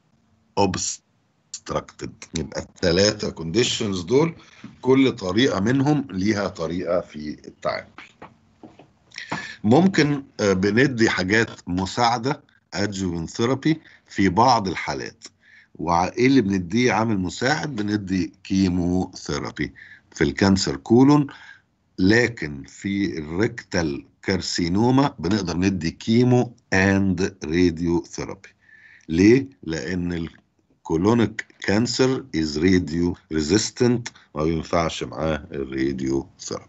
اوبستراكتد يبقى الثلاثه كونديشنز دول كل طريقه منهم ليها طريقه في التعامل ممكن آه، بندي حاجات مساعده ادجوين ثيرابي في بعض الحالات وايه اللي بنديه عامل مساعد بندي كيمو ثيرابي في الكانسر كولون لكن في الريكتال كارسينوما بنقدر ندي كيمو اند راديو ثيرابي ليه لان الكولونيك كانسر از راديو ريزيستنت ما بينفعش معاه الراديو ثيرابي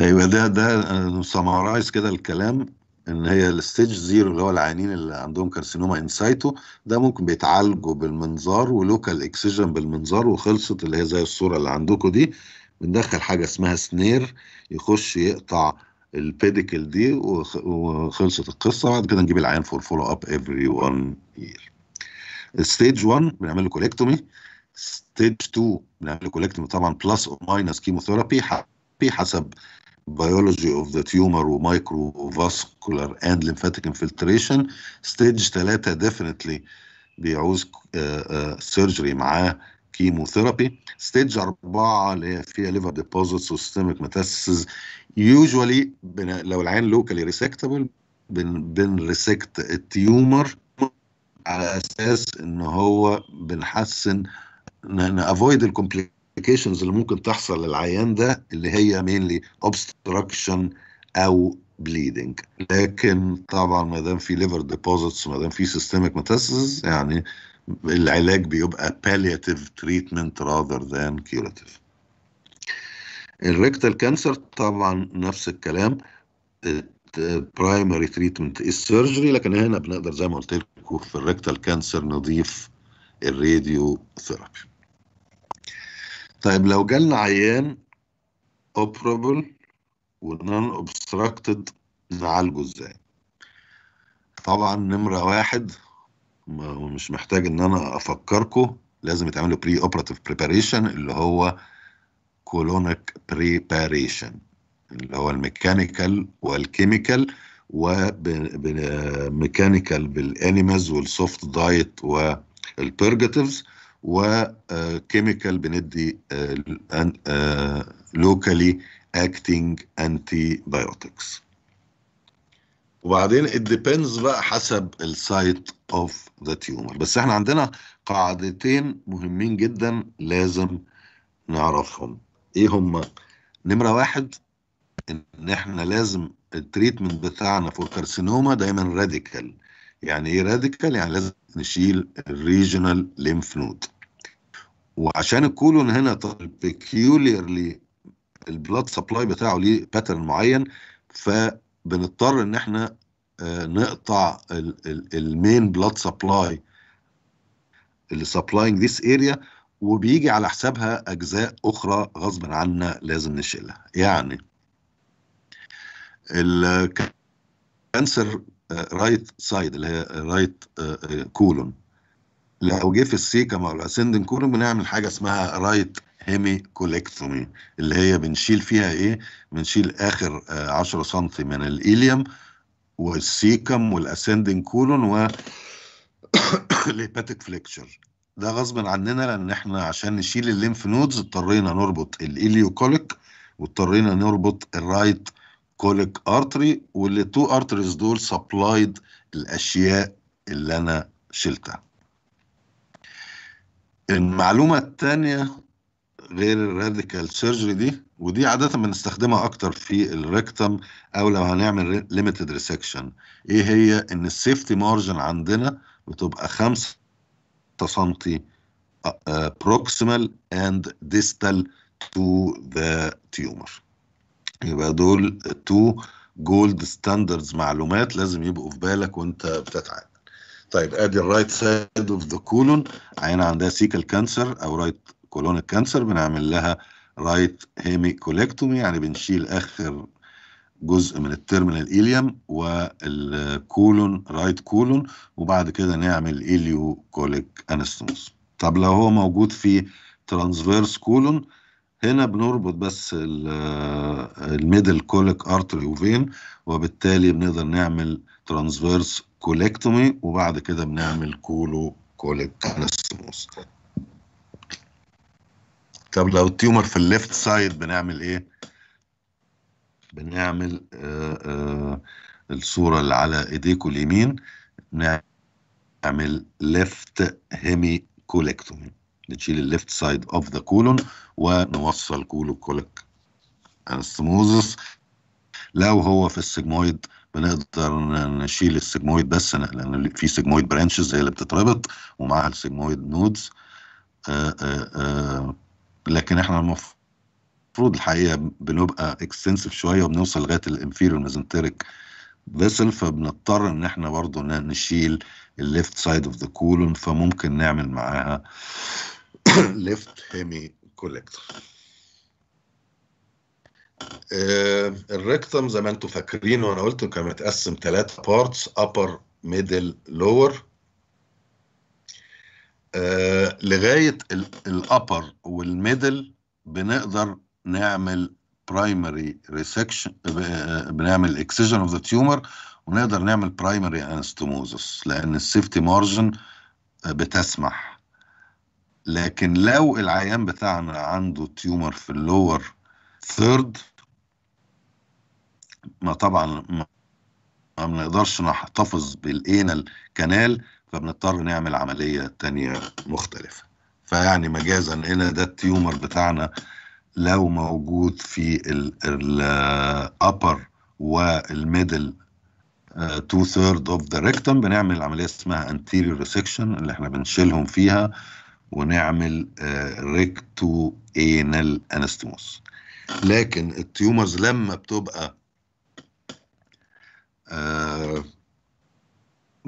ايوه ده ده سمرايز كده الكلام ان هي الستيج زيرو اللي هو العيانين اللي عندهم كارسينوما انسايتو ده ممكن بيتعالجوا بالمنظار ولوكال اكسجن بالمنظار وخلصت اللي هي زي الصوره اللي عندكم دي بندخل حاجه اسمها سنير يخش يقطع البيديكل دي وخلصت القصه بعد كده نجيب العيان فور فولو اب افري 1 يير ستيج 1 بنعمل له كوليكتومي ستيج 2 بنعمل له كوليكتومي طبعا بلس او ماينس كيموثيرابي حسب بيولوجي اوف ذا تيومر ومايكرو فاسكولار اند ليمفاتيك انفلتريشن ستيج 3 ديفينتلي بيعوز سيرجري آه، آه، معاه كيموثيرابي ستيج 4 اللي هي فيها ليفر ديبوزيتس وسيستميك ميتاسيسز يوجوالي لو العين لوكالي ريسكتبل بنريسكت التيومر على اساس ان هو بنحسن نافويد الكومبليكيشنز اللي ممكن تحصل للعيان ده اللي هي مينلي اوبستراكشن او بليدنج لكن طبعا ما دام في ليفر ديبوزيتس ما دام في سيستميك ميتاسيسز يعني العلاج بيبقى palliative treatment rather than curative الريكتال كانسر طبعا نفس الكلام برايمري تريتمنت uh, surgery لكن هنا بنقدر زي ما قلت لكم في الريكتال كانسر نضيف الراديو ثيرابي طيب لو جالنا عيان اوبربل ونون اوبستراكتد نعالجه ازاي طبعا نمره واحد مش محتاج ان انا افكركم لازم يتعملوا بري اوبراتيف بريباريشن اللي هو كولونيك بريباريشن اللي هو الميكانيكال والكيميكال وميكانيكال بالانيمز والسوفت دايت والبيرجاتيفز وكيميكال آه، بندي لوكالي اكتنج انتي بايوتكس وبعدين it depends بقى حسب السايت اوف ذا تيومر بس احنا عندنا قاعدتين مهمين جدا لازم نعرفهم ايه هما نمره واحد ان احنا لازم التريتمنت بتاعنا فور كارسينوما دايما راديكال يعني ايه راديكال يعني لازم نشيل الريجنال ليمف نود وعشان الكولون هنا بيكيوليرلي البلاد سبلاي بتاعه ليه باترن معين ف بنضطر ان احنا آه، نقطع المين بلاد سبلاي اللي سبلاينج ذيس اريا وبيجي على حسابها اجزاء اخرى غصبا عنا لازم نشيلها يعني الكانسر رايت سايد اللي هي رايت آه، كولون آه، لو جه في السيكا مع الاسندن كولون بنعمل حاجه اسمها رايت هيمي كوليكتومي اللي هي بنشيل فيها ايه بنشيل اخر 10 آه، سم من الاليوم والسيكم والاسندنج كولون و الهيباتيك فليكشر ده غصب عننا لان احنا عشان نشيل الليمف نودز اضطرينا نربط الاليوكوليك واضطرينا نربط الرايت كوليك ارتري والتو ارتريز دول سبلايد الاشياء اللي انا شلتها المعلومة الثانية غير الراديكال سيرجري دي ودي عاده بنستخدمها اكتر في الريكتم او لو هنعمل ليميتد ريسكشن ايه هي ان السيفتي مارجن عندنا بتبقى 5 سم بروكسيمال اند ديستال تو ذا تيومر يبقى دول تو جولد ستاندردز معلومات لازم يبقوا في بالك وانت بتتعامل طيب ادي الرايت سايد اوف ذا كولون عينه عندها سيكل كانسر او رايت كولون الكانسر بنعمل لها رايت هيمي كوليكتومي يعني بنشيل اخر جزء من الترمينال إليوم والكولون رايت كولون وبعد كده نعمل إليو كوليك أنستموس طب لو هو موجود في ترانسفيرس كولون هنا بنربط بس آه، الميدل كوليك ارتري وفين وبالتالي بنقدر نعمل ترانسفيرس كوليكتومي وبعد كده بنعمل كولو كوليك أنستموس طب لو التيومر في الليفت سايد بنعمل ايه بنعمل آآ آه، آآ آه، الصورة اللي على ايديكم اليمين نعمل ليفت هيمي كولكتومي نشيل الليفت سايد اوف ذا كولون ونوصل كولو كولك انستموزس لو هو في السجمويد بنقدر نشيل السجمويد بس لان في سجمويد برانشز هي اللي بتتربط ومعاها السجمويد نودز آآ آه، آآ لكن احنا المفروض الحقيقه بنبقى اكستنسيف شويه وبنوصل لغايه الانفيريور ميزنتريك فيسل فبنضطر ان احنا برضو نشيل الليفت سايد اوف ذا كولون فممكن نعمل معاها ليفت هيمي كوليكتور الريكتم زي ما انتم فاكرين وانا قلت كان متقسم ثلاث بارتس ابر ميدل لور آه، لغايه الابر والميدل بنقدر نعمل برايمري ريسكشن بنعمل اكسجن اوف ذا تيومر ونقدر نعمل برايمري انستوموزس لان السيفتي مارجن بتسمح لكن لو العيان بتاعنا عنده تيومر في اللور ثيرد ما طبعا ما بنقدرش نحتفظ بالانال كانال فبنضطر نعمل عملية تانية مختلفة فيعني مجازا هنا ده التيومر بتاعنا لو موجود في الابر والميدل تو ثيرد اوف ذا ريكتم بنعمل عمليه اسمها anterior ريسكشن اللي احنا بنشيلهم فيها ونعمل ريكتو انال انستموس لكن التيومرز لما بتبقى uh,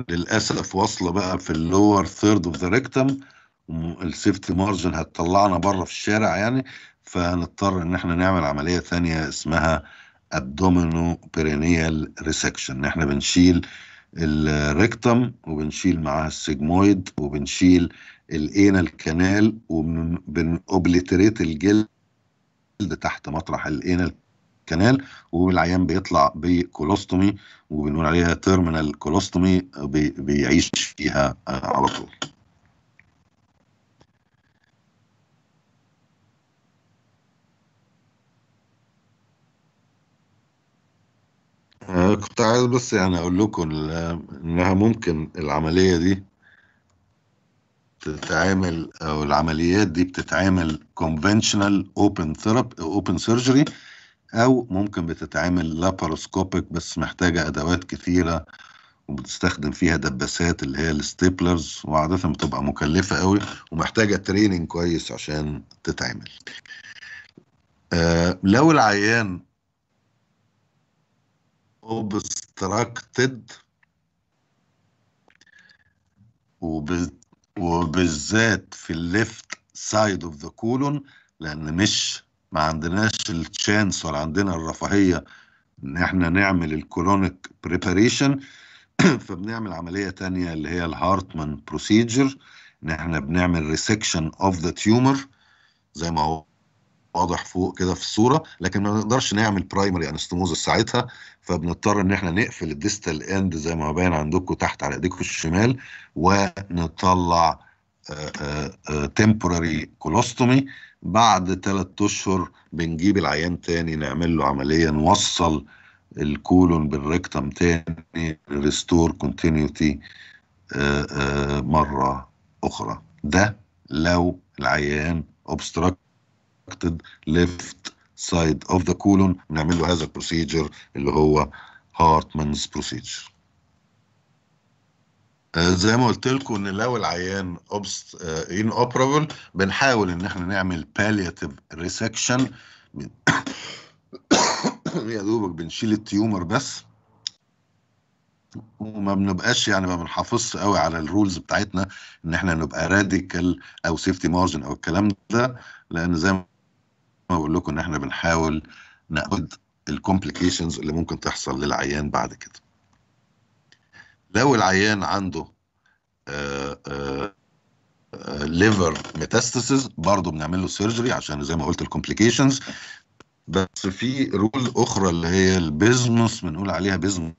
للاسف واصله بقى في اللور ثيرد اوف ذا ريكتم السيفتي مارجن هتطلعنا بره في الشارع يعني فهنضطر ان احنا نعمل عمليه ثانيه اسمها الدومينو بيرينيال ريسكشن احنا بنشيل الريكتم وبنشيل معاها السيجمويد وبنشيل الانال كانال وبنوبليتريت الجلد تحت مطرح الانال كنال والعيان بيطلع بكولوستومي وبنقول عليها تيرمينال كولوستومي بيعيش فيها على طول آه، كنت عايز بس يعني اقول لكم انها ممكن العمليه دي تتعامل او العمليات دي بتتعامل conventional open therapy open surgery او ممكن بتتعمل لاباروسكوبيك بس محتاجه ادوات كثيره وبتستخدم فيها دباسات اللي هي الستيبلرز وعادة بتبقى مكلفة قوي ومحتاجة تريننج كويس عشان تتعمل آه لو العيان اوبستراكتد وبالذات في الليفت سايد اوف ذا كولون لان مش ما عندناش التشانس ولا عندنا الرفاهيه ان احنا نعمل الكولونيك بريباريشن فبنعمل عمليه تانية اللي هي الهارتمان بروسيجر ان احنا بنعمل ريسكشن اوف ذا تيومر زي ما هو واضح فوق كده في الصوره لكن ما نقدرش نعمل برايمري انستموزس ساعتها فبنضطر ان احنا نقفل الديستال اند زي ما باين عندكم تحت على ايديكم الشمال ونطلع تمبوراري آه، كولوستومي آه، آه، بعد ثلاثة اشهر بنجيب العيان تاني نعمل له عمليه نوصل الكولون بالريكتم تاني ريستور كونتينيوتي آه، آه، مره اخرى ده لو العيان obstructed left side of the colon نعمل له هذا البروسيجر اللي هو هارتمانز بروسيجر آه، زي ما قلت لكم ان لو العيان اوبست ان اوبرابل بنحاول ان احنا نعمل بالياتيف ريسكشن يا دوبك بنشيل التيومر بس وما بنبقاش يعني ما بنحافظش قوي على الرولز بتاعتنا ان احنا نبقى راديكال او سيفتي مارجن او الكلام ده لان زي ما بقول لكم ان احنا بنحاول ناخد الكومبليكيشنز اللي ممكن تحصل للعيان بعد كده لو العيان عنده ليفر آه، ميتاستاسيس آه، آه، برضه بنعمل له سيرجري عشان زي ما قلت الكومبليكيشنز بس في رول اخرى اللي هي البيزنس بنقول عليها بيزنس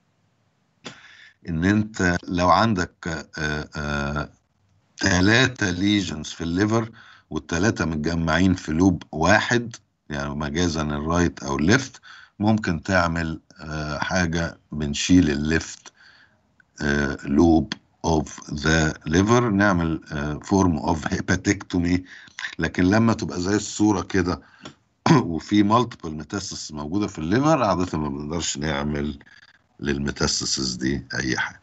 ان انت لو عندك ثلاثة ليجنز في الليفر والثلاثة متجمعين في لوب واحد يعني مجازا الرايت او الليفت ممكن تعمل حاجة بنشيل الليفت لوب اوف ذا ليفر نعمل فورم اوف هيباتكتومي لكن لما تبقى زي الصوره كده وفي مالتيبل ميتاسس موجوده في الليفر عاده ما بنقدرش نعمل للميتاسيسز دي اي حاجه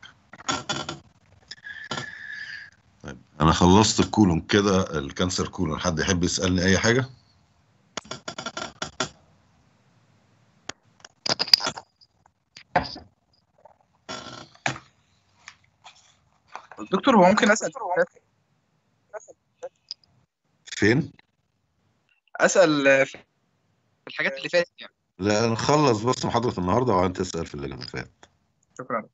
طيب انا خلصت الكولون كده الكانسر كولون حد يحب يسالني اي حاجه دكتور هو ممكن اسال فين؟ اسال في الحاجات اللي فاتت يعني لا نخلص بس محاضره النهارده وبعدين تسال في اللي فات شكرا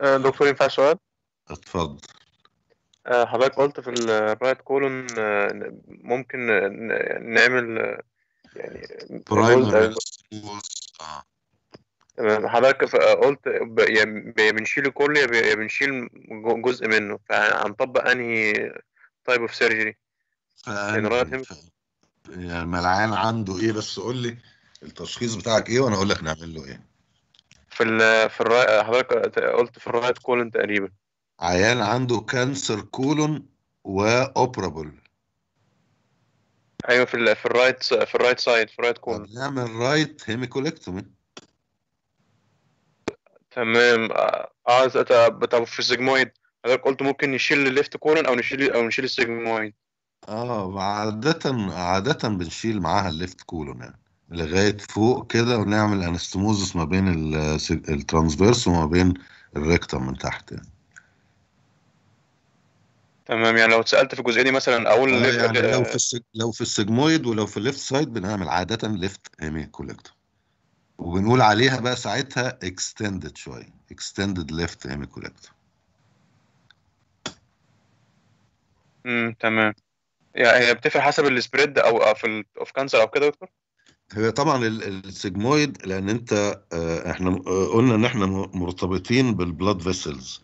آه، دكتور ينفع سؤال؟ اتفضل آه، حضرتك قلت في الرايت آه، كولون ممكن نعمل يعني برايمري تمام حضرتك قلت يا بنشيل الكل يا بنشيل جزء منه فهنطبق انهي تايب اوف سيرجري يعني الملعان عنده ايه بس قول لي التشخيص بتاعك ايه وانا اقول لك نعمل له ايه في ال في الرا... حضرتك قلت في الرايت كولون تقريبا عيان عنده كانسر كولون واوبرابل ايوه في الـ في الرايت في الرايت سايد في الرايت كولون نعمل رايت هيميكولكتومي تمام آه، عايز أتب... طب في السيجمويد حضرتك قلت ممكن نشيل الليفت كورن او نشيل او نشيل السيجمويد اه عادة عادة بنشيل معاها الليفت كولون يعني لغاية فوق كده ونعمل انستموزس ما بين الترانسفيرس وما بين الريكتم من تحت يعني تمام يعني لو اتسالت في الجزئيه دي مثلا اقول آه يعني لو آه، في السج... لو في السجمويد ولو في الليفت سايد بنعمل عاده ليفت هيمي كولكتور وبنقول عليها بقى ساعتها extended شوية extended left hemicolectum امم تمام يعني هي بتفرق حسب السبريد او في اوف كانسر او كده يا دكتور؟ هي طبعا السيجمويد لان انت آه، احنا آه، قلنا ان احنا مرتبطين بالبلاد فيسلز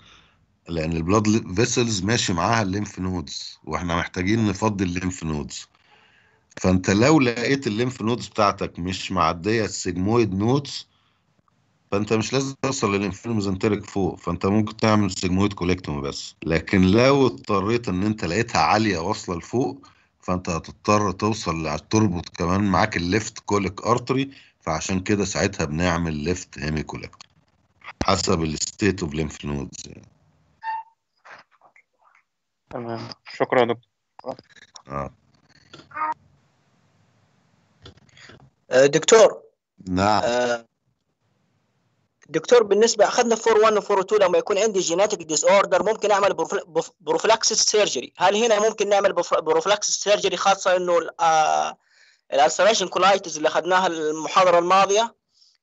لان البلاد فيسلز ماشي معاها الليمف نودز واحنا محتاجين نفضي الليمف نودز فانت لو لقيت الليمف نودز بتاعتك مش معديه السيجمويد نودز فانت مش لازم توصل للانفلوميزنتريك فوق فانت ممكن تعمل سيجمويد كوليكتوم بس لكن لو اضطريت ان انت لقيتها عاليه واصله لفوق فانت هتضطر توصل تربط كمان معاك الليفت كوليك ارتري فعشان كده ساعتها بنعمل ليفت هيمي كوليكتوم حسب الستيت اوف ليمف نودز يعني. تمام شكرا يا دكتور اه آه، دكتور نعم آه، دكتور بالنسبه اخذنا فور 1 وفور 2 لما يكون عندي جيناتيك ديس اوردر ممكن اعمل بروفلاكسس سيرجري هل هنا ممكن نعمل بروفلاكسس سيرجري خاصه انه الالسريشن آه، كولايتس اللي اخذناها المحاضره الماضيه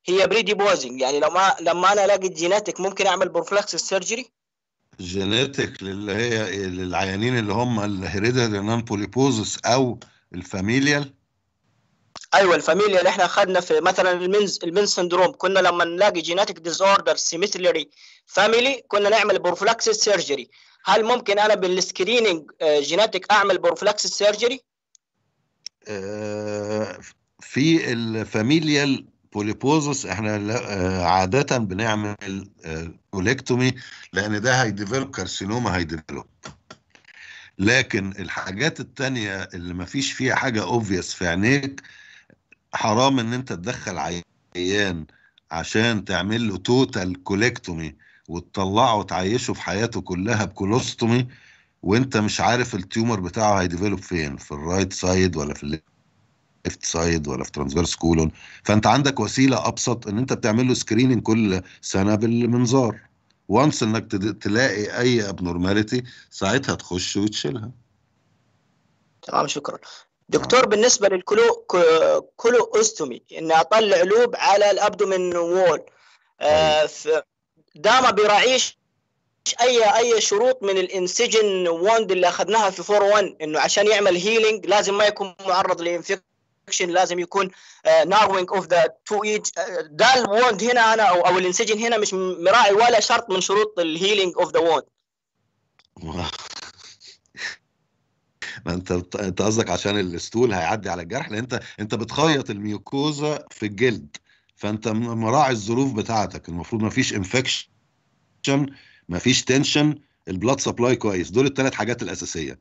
هي بريدي بوزنج يعني لما لما انا الاقي جيناتيك ممكن اعمل بروفلاكسس سيرجري جيناتيك اللي هي للعيانين اللي هم الهيريدري نون بوليبوزس او الفاميليال ايوه الفاميليا اللي احنا اخذنا في مثلا المنز المنز سندروم كنا لما نلاقي جيناتيك ديزوردر سيمتري فاميلي كنا نعمل بروفلاكسس سيرجري هل ممكن انا بالسكريننج جيناتيك آه، اعمل بروفلاكسس آه، سيرجري؟ في الفاميليال بوليبوزس احنا آه، عادة بنعمل كوليكتومي لان ده هيديفلوب كارسينوما هيديفلوب لكن الحاجات التانية اللي ما فيش فيها حاجة اوبفيس في عينيك حرام ان انت تدخل عيان عشان تعمل له توتال كوليكتومي وتطلعه وتعيشه في حياته كلها بكولوستومي وانت مش عارف التيومر بتاعه هيديفلوب فين في الرايت سايد ولا في الليفت سايد ولا في ترانسفيرس كولون فانت عندك وسيله ابسط ان انت بتعمل له سكريننج كل سنه بالمنظار وانس انك تلاقي اي ابنورماليتي ساعتها تخش وتشيلها تمام شكرا دكتور بالنسبه للكلو كلو اوستومي ان اطلع لوب على الابدومين وول ده آه، أيوه. ما بيراعيش اي اي شروط من الانسجن وند اللي اخذناها في 4 1 انه عشان يعمل هيلينج لازم ما يكون معرض لانفكشن لازم يكون ناروينج اوف ذا تو ايج ده الوند هنا انا او, أو الانسجن هنا مش مراعي ولا شرط من شروط الهيلينج اوف ذا وند ما انت انت قصدك عشان الاسطول هيعدي على الجرح لان انت انت بتخيط الميوكوزا في الجلد فانت مراعي الظروف بتاعتك المفروض ما فيش انفكشن ما فيش تنشن البلاد سبلاي كويس دول الثلاث حاجات الاساسيه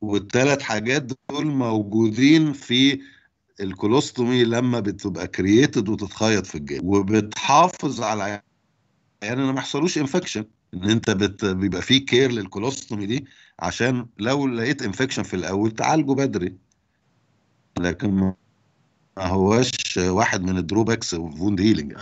والثلاث حاجات دول موجودين في الكولوستومي لما بتبقى كرييتد وتتخيط في الجلد وبتحافظ على يعني ما يحصلوش انفكشن ان انت بت... بيبقى فيه كير للكولوستومي دي عشان لو لقيت انفكشن في الاول تعالجه بدري لكن ما هوش واحد من الدروباكس اوف ووند يعني.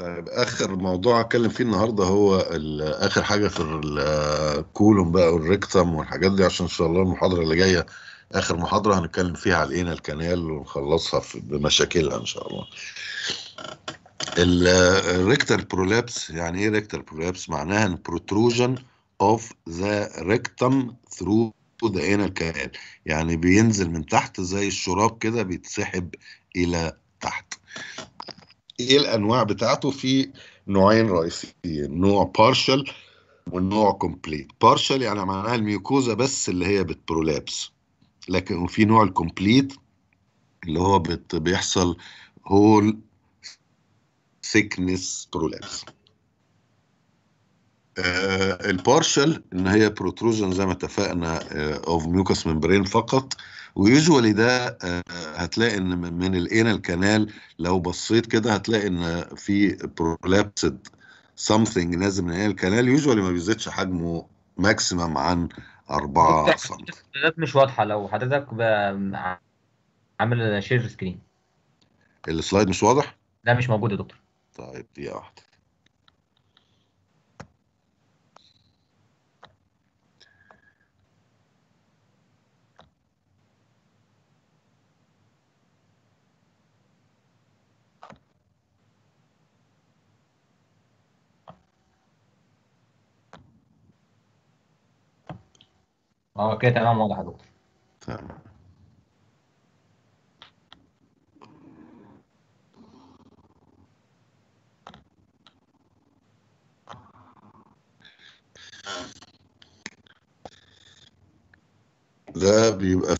طيب اخر موضوع اتكلم فيه النهارده هو اخر حاجه في الكولوم بقى والريكتم والحاجات دي عشان ان شاء الله المحاضره اللي جايه اخر محاضره هنتكلم فيها على الانال الكنال ونخلصها بمشاكلها ان شاء الله الريكتال برولابس يعني ايه ريكتال برولابس معناها ان بروتروجن اوف ذا ريكتم ثرو ذا انال الكنال يعني بينزل من تحت زي الشراب كده بيتسحب الى تحت ايه الانواع بتاعته في نوعين رئيسيين نوع بارشل والنوع كومبليت بارشل يعني معناها الميوكوزا بس اللي هي بتبرولابس لكن وفي نوع الكومبليت اللي هو بت بيحصل هول سيكنس برولابس البارشل ان هي بروتروجن زي ما اتفقنا اوف ميوكس ممبرين فقط ويوجوالي ده آه، هتلاقي ان من الانا الكنال لو بصيت كده هتلاقي ان في برولابسد سمثينج نازل من الانا الكنال يوجوالي ما بيزيدش حجمه ماكسيمم عن 4 سم يعني مش واضحه لو حضرتك آه، عامل شير سكرين السلايد مش واضح؟ لا مش موجود يا دكتور طيب دقيقه واحده اه كده تمام واضح يا دكتور تمام ده بيبقى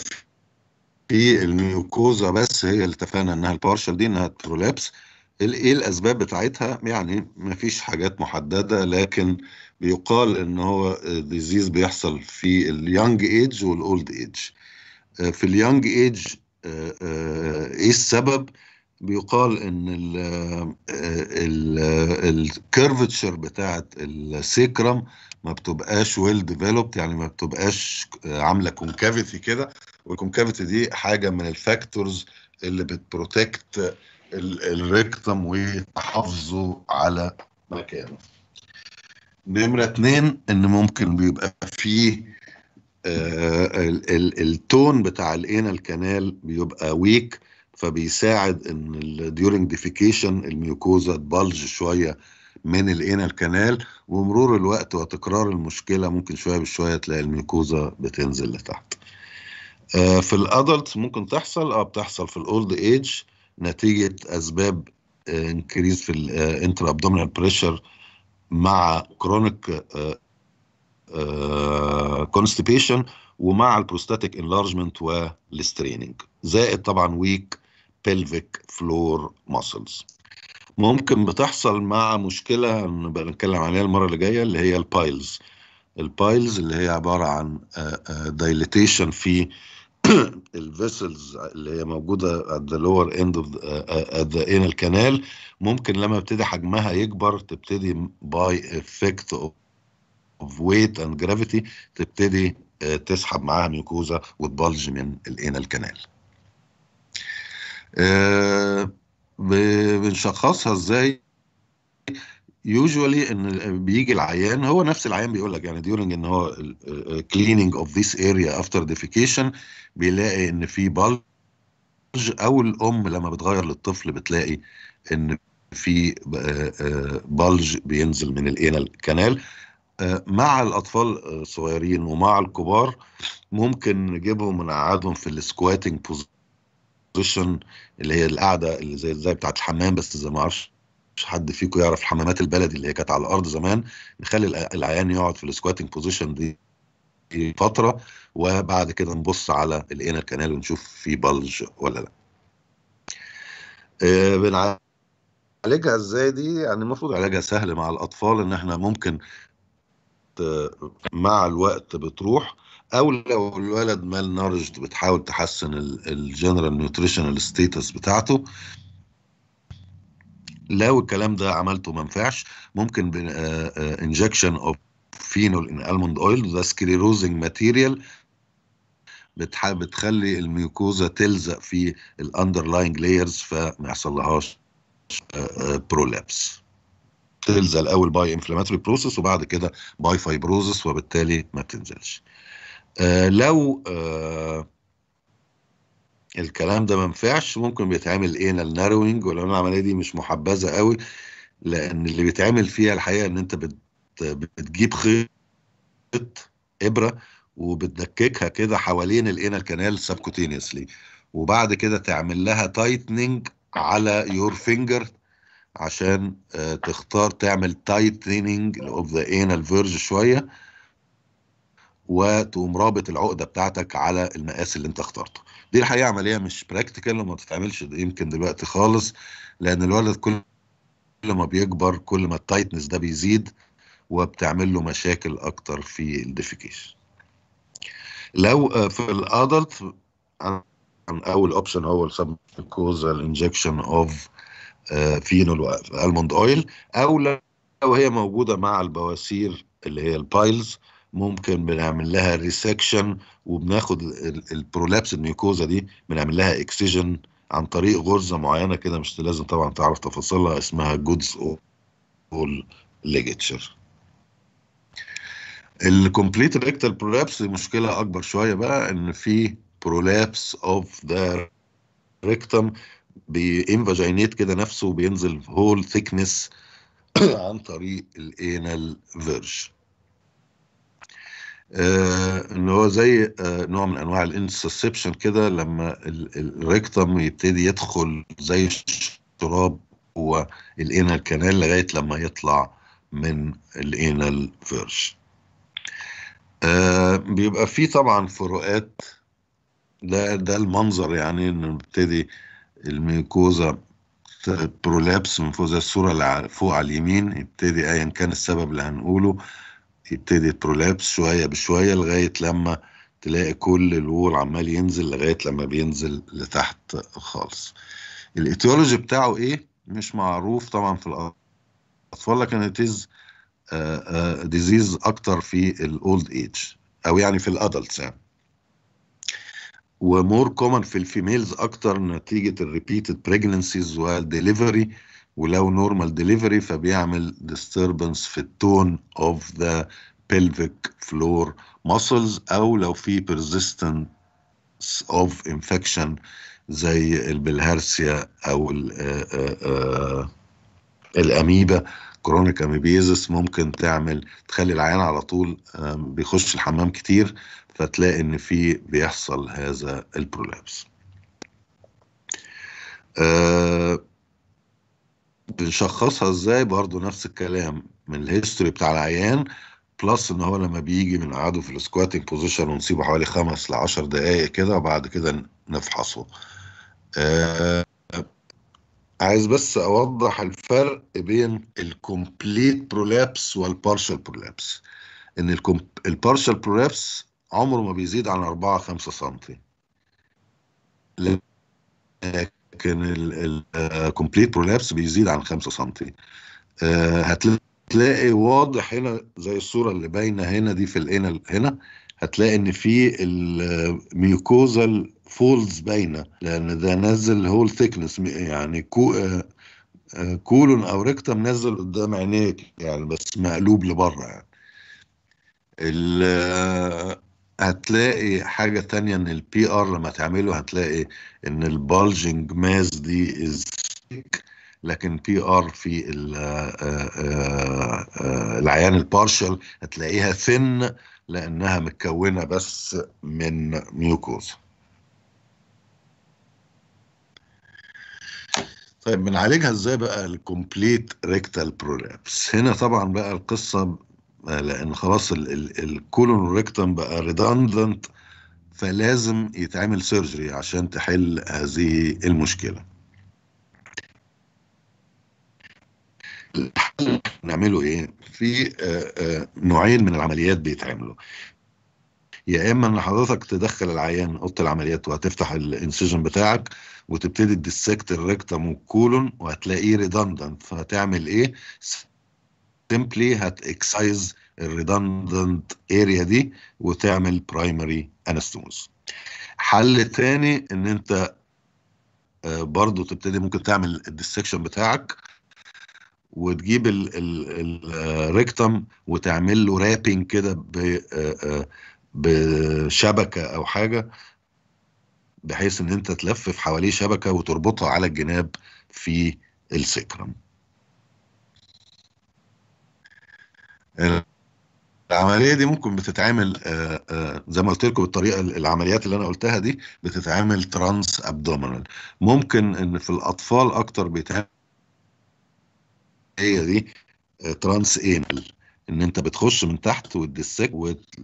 في الميوكوزا بس هي اللي اتفقنا انها البارشل دي انها ترولابس ايه الاسباب بتاعتها يعني مفيش حاجات محدده لكن بيقال ان هو ديزيز بيحصل في اليانج ايج والاولد ايج في اليانج ايج آه، آه، ايه السبب بيقال ان الكيرفتشر بتاعه السيكرم ما بتبقاش ويل ديفلوبد يعني ما بتبقاش آه، عامله كونكافيتي كده والكونكافيتي دي حاجه من الفاكتورز اللي بتبروتكت الريكتم وتحافظه على مكانه نمرة اتنين ان ممكن بيبقى فيه آه التون بتاع الانا الكنال بيبقى ويك فبيساعد ان الديورنج ديفيكيشن الميوكوزا تبلج شويه من الانا الكنال ومرور الوقت وتكرار المشكله ممكن شويه بشويه تلاقي الميوكوزا بتنزل لتحت. آه في الادلت ممكن تحصل اه بتحصل في الاولد ايج نتيجه اسباب انكريز آه، في الانترا ابدومينال بريشر مع كرونيك كونستيبيشن آه، آه، ومع البروستاتيك انلارجمنت والستريننج زائد طبعا ويك بيلفيك فلور ماسلز ممكن بتحصل مع مشكله نبقى نتكلم عليها المره اللي جايه اللي هي البايلز البايلز اللي هي عباره عن دايليتيشن آه، في الفيسلز اللي هي موجوده at the lower end of آه، آه، the anal canal ممكن لما ابتدي حجمها يكبر تبتدي by effect of weight and gravity تبتدي آه، تسحب معاها ميوكوزا وتبلج من الانال كانال. بنشخصها ازاي يوجوالي ان بيجي العيان هو نفس العيان بيقول لك يعني ديورنج ان هو كليننج اوف ذيس اريا افتر ديفيكيشن بيلاقي ان في بلج او الام لما بتغير للطفل بتلاقي ان في بلج بينزل من الانال كانال مع الاطفال الصغيرين ومع الكبار ممكن نجيبهم ونقعدهم في السكواتنج بوزيشن اللي هي القعده اللي زي زي بتاعت الحمام بس زي ما اعرفش مش حد فيكم يعرف حمامات البلدي اللي هي كانت على الارض زمان نخلي العيان يقعد في السكواتنج بوزيشن دي فتره وبعد كده نبص على الانر كانال ونشوف في بلج ولا لا آه، بنعالجها ازاي دي يعني المفروض علاجها سهل مع الاطفال ان احنا ممكن مع الوقت بتروح او لو الولد مال نارجد بتحاول تحسن الجنرال نيوتريشنال ستيتس بتاعته لو الكلام ده عملته ما نفعش ممكن انجكشن اوف فينول ان الموند اويل ذا سكليروزنج ماتيريال بتخلي الميوكوزا تلزق في الاندرلاينج لايرز فما يحصلهاش برولابس آه، آه، تلزق الاول باي انفلاماتوري بروسس وبعد كده باي فايبروزس وبالتالي ما بتنزلش آه، لو الكلام ده ما ينفعش ممكن بيتعمل ايه ناروينج ولو العمليه دي مش محبذه قوي لان اللي بيتعمل فيها الحقيقه ان انت بت بتجيب خيط ابره وبتدككها كده حوالين الانال كانال سبكوتينيسلي وبعد كده تعمل لها تايتنينج على يور فينجر عشان آه، تختار تعمل تايتنينج اوف ذا انال فيرج شويه وتقوم رابط العقده بتاعتك على المقاس اللي انت اخترته دي الحقيقه عمليه مش براكتيكال وما بتتعملش يمكن دلوقتي خالص لان الولد كل ما بيكبر كل ما التايتنس ده بيزيد وبتعمل له مشاكل اكتر في الديفيكيشن لو آه، في الادلت اول اوبشن هو السب انجكشن اوف فينول والموند اويل او لو هي موجوده مع البواسير اللي هي البايلز ممكن بنعمل لها ريسكشن وبناخد البرولابس الميوكوزا دي بنعمل لها اكسجن عن طريق غرزه معينه كده مش لازم طبعا تعرف تفاصيلها اسمها جودز اول ليجتشر الكومبليت ريكتال برولابس مشكله اكبر شويه بقى ان في برولابس اوف ذا ريكتم بينفاجينيت كده نفسه وبينزل هول ثيكنس عن طريق الانال فيرجن آه، ان هو زي آه، نوع من انواع الانسسبشن كده لما الريكتم يبتدي يدخل زي الشراب هو الانال كانال لغايه لما يطلع من الانال فيرج آه، بيبقى فيه طبعا فروقات ده ده المنظر يعني ان نبتدي الميكوزا برولابس من فوق الصوره اللي فوق على اليمين يبتدي ايا كان السبب اللي هنقوله يبتدي برولابس شويه بشويه لغايه لما تلاقي كل الوول عمال ينزل لغايه لما بينزل لتحت خالص الايتيولوجي بتاعه ايه مش معروف طبعا في الاطفال لكن اتيز ديزيز اكتر في الاولد ايج او يعني في الادلتس يعني ومور كومن في الفيميلز اكتر نتيجه الريبيتد بريجننسيز والدليفري ولو نورمال ديليفري فبيعمل disturbance في التون of the pelvic floor muscles او لو في persistence of infection زي البلهارسيا او ال ال آه، آه، آه، الاميبا كرونيك اميبيزس ممكن تعمل تخلي العيان على طول بيخش الحمام كتير فتلاقي ان في بيحصل هذا البرولابس. بنشخصها ازاي برضه نفس الكلام من الهيستوري بتاع العيان بلس ان هو لما بيجي بنقعده في السكواتنج بوزيشن ونسيبه حوالي خمس ل 10 دقائق كده وبعد كده نفحصه. آه عايز بس اوضح الفرق بين الكومبليت برولابس والبارشال برولابس ان البارشال برولابس عمره ما بيزيد عن 4 5 سم لكن الكومبليت برولابس بيزيد عن 5 سم آه، هتلاقي واضح هنا زي الصوره اللي باينه هنا دي في الانل هنا هتلاقي ان في الميوكوزال فولز باينه لان ده نزل هول ثيكنس يعني كو كولون آه، آه، او ريكتم نزل قدام عينيك يعني بس مقلوب لبره يعني هتلاقي حاجة تانية ان البي ار لما تعمله هتلاقي ان البالجنج ماس دي از لكن بي ار في آه، آه، آه، العيان البارشل هتلاقيها ثن لانها متكونه بس من ميوكوز طيب بنعالجها ازاي بقى الكومبليت ريكتال برولابس هنا طبعا بقى القصه آه، لان خلاص الكولون ريكتم بقى ريداندنت فلازم يتعمل سيرجري عشان تحل هذه المشكله نعمله ايه في آه، آه، نوعين من العمليات بيتعملوا يا اما ان حضرتك تدخل العيان اوضه العمليات وهتفتح الانسجن بتاعك وتبتدي تدسكت الريكتم والكولون وهتلاقيه ريداندنت فهتعمل ايه simply هتاكسايز الريدندنت اريا دي وتعمل برايمري انستوموز حل تاني ان انت آه، برضو تبتدي ممكن تعمل الديسكشن بتاعك وتجيب الريكتم آه، وتعمل له رابنج كده آه، بشبكه او حاجه بحيث ان انت تلفف حواليه شبكه وتربطها على الجناب في السكرم العمليه دي ممكن بتتعمل آه، آه، زي ما قلت لكم بالطريقه العمليات اللي انا قلتها دي بتتعمل ترانس ابدومينال ممكن ان في الاطفال اكتر بيتعمل هي دي ترانس آه، انال ان انت بتخش من تحت وتدسك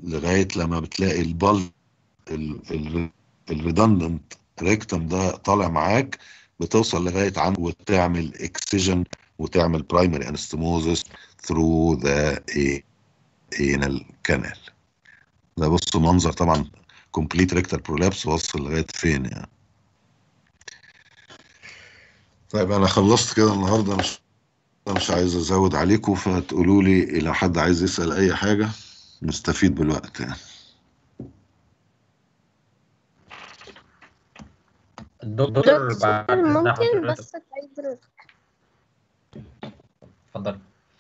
لغايه لما بتلاقي البال الريدندنت ريكتم ده طالع معاك بتوصل لغايه عنده وتعمل اكسجن وتعمل برايمري انستموزس through the anal canal ده بصوا منظر طبعا complete rectal prolapse واصل لغايه فين يعني طيب انا خلصت كده النهارده مش مش عايز ازود عليكم فتقولوا لي لو حد عايز يسال اي حاجه نستفيد بالوقت يعني الدكتور بعد ممكن بس تعيد اتفضل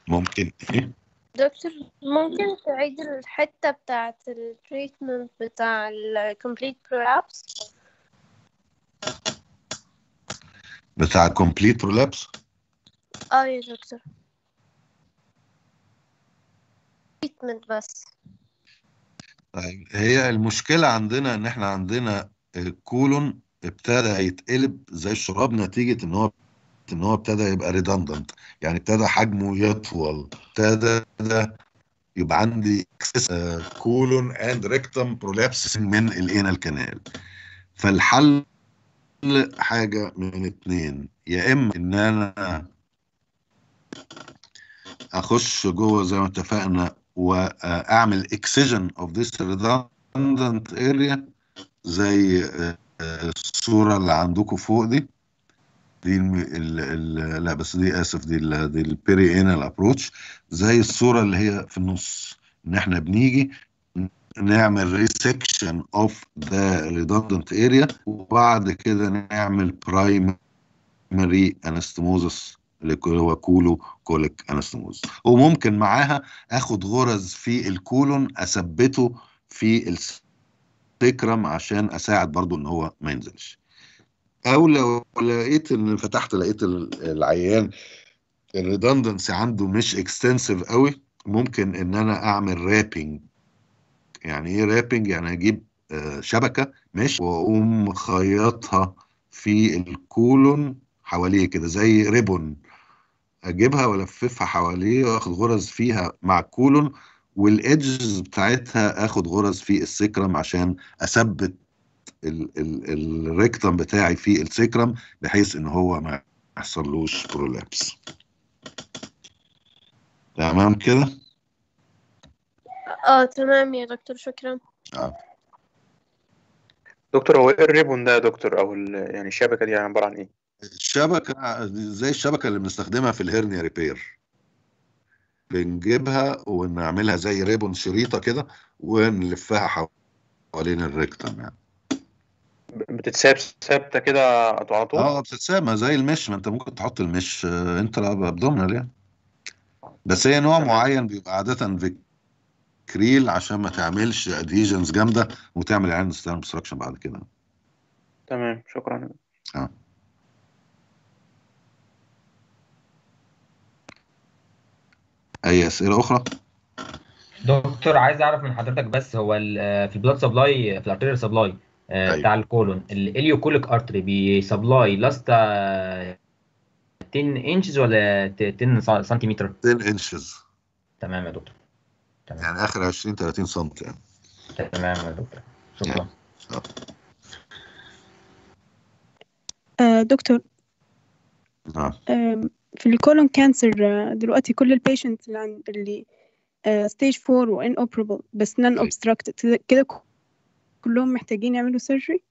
ممكن إيه؟ دكتور ممكن تعيد الحتة بتاعة التريتمنت بتاع الكمبليت prolapse بتاع complete prolapse اه يا دكتور تريتمنت بس طيب هي المشكلة عندنا ان احنا عندنا الكولون ابتدى يتقلب زي الشراب نتيجة ان هو ان هو ابتدى يبقى ريدندنت يعني ابتدى حجمه يطول ابتدى يبقى عندي كولون اند ريكتم برولابس من الانال كانال فالحل حاجه من اتنين يا اما ان انا اخش جوه زي ما اتفقنا واعمل اكسجن اوف ذيس ريدندنت اريا زي آه، آه، الصوره اللي عندكم فوق دي دي الـ الـ الـ لا بس دي اسف دي الـ دي البيري انال ابروتش زي الصوره اللي هي في النص ان احنا بنيجي نعمل ريسكشن اوف ذا ريدندنت اريا وبعد كده نعمل برايمري انستموزس اللي هو كولو كوليك انستموز وممكن معاها اخد غرز في الكولون اثبته في السكرم عشان اساعد برضو ان هو ما ينزلش او لو لقيت ان فتحت لقيت العيان الريدندنسي عنده مش اكستنسيف قوي ممكن ان انا اعمل رابنج يعني ايه رابنج يعني اجيب آه، شبكه مش واقوم خيطها في الكولون حواليه كده زي ريبون اجيبها والففها حواليه واخد غرز فيها مع الكولون والايدجز بتاعتها اخد غرز في السكرم عشان اثبت الريكتم بتاعي في السكرم بحيث ان هو ما يحصلوش برولابس تمام كده اه تمام يا دكتور شكرا اه دكتور هو ايه الريبون ده يا دكتور او يعني الشبكه دي يعني عباره عن ايه الشبكه زي الشبكه اللي بنستخدمها في الهيرنيا ريبير بنجيبها ونعملها زي ريبون شريطه كده ونلفها حوالين الريكتم يعني بتتساب ثابته كده على طول اه بتتساب ما زي المش ما انت ممكن تحط المش آه، انت ابدومينال يعني بس هي نوع معين بيبقى عاده كريل عشان ما تعملش ادهيجنز جامده وتعمل عين ستان بستراكشن بعد كده تمام شكرا اه اي اسئله اخرى دكتور عايز اعرف من حضرتك بس هو آه، في البلاد سبلاي في الارتيريال سبلاي آه، أيوة. بتاع الكولون كوليك ارتري بيسبلاي لاستا 10 انشز ولا 10 سنتيمتر 10 انشز تمام يا دكتور تمام. يعني اخر 20 30 سم يعني تمام يا دكتور شكرا يعني، آه. آه، دكتور نعم آه في الكولون كانسر دلوقتي كل البيشنت اللي اللي ستيج 4 وان اوبربل بس نان اوبستراكتد طيب. كده كلهم محتاجين يعملوا سيرجري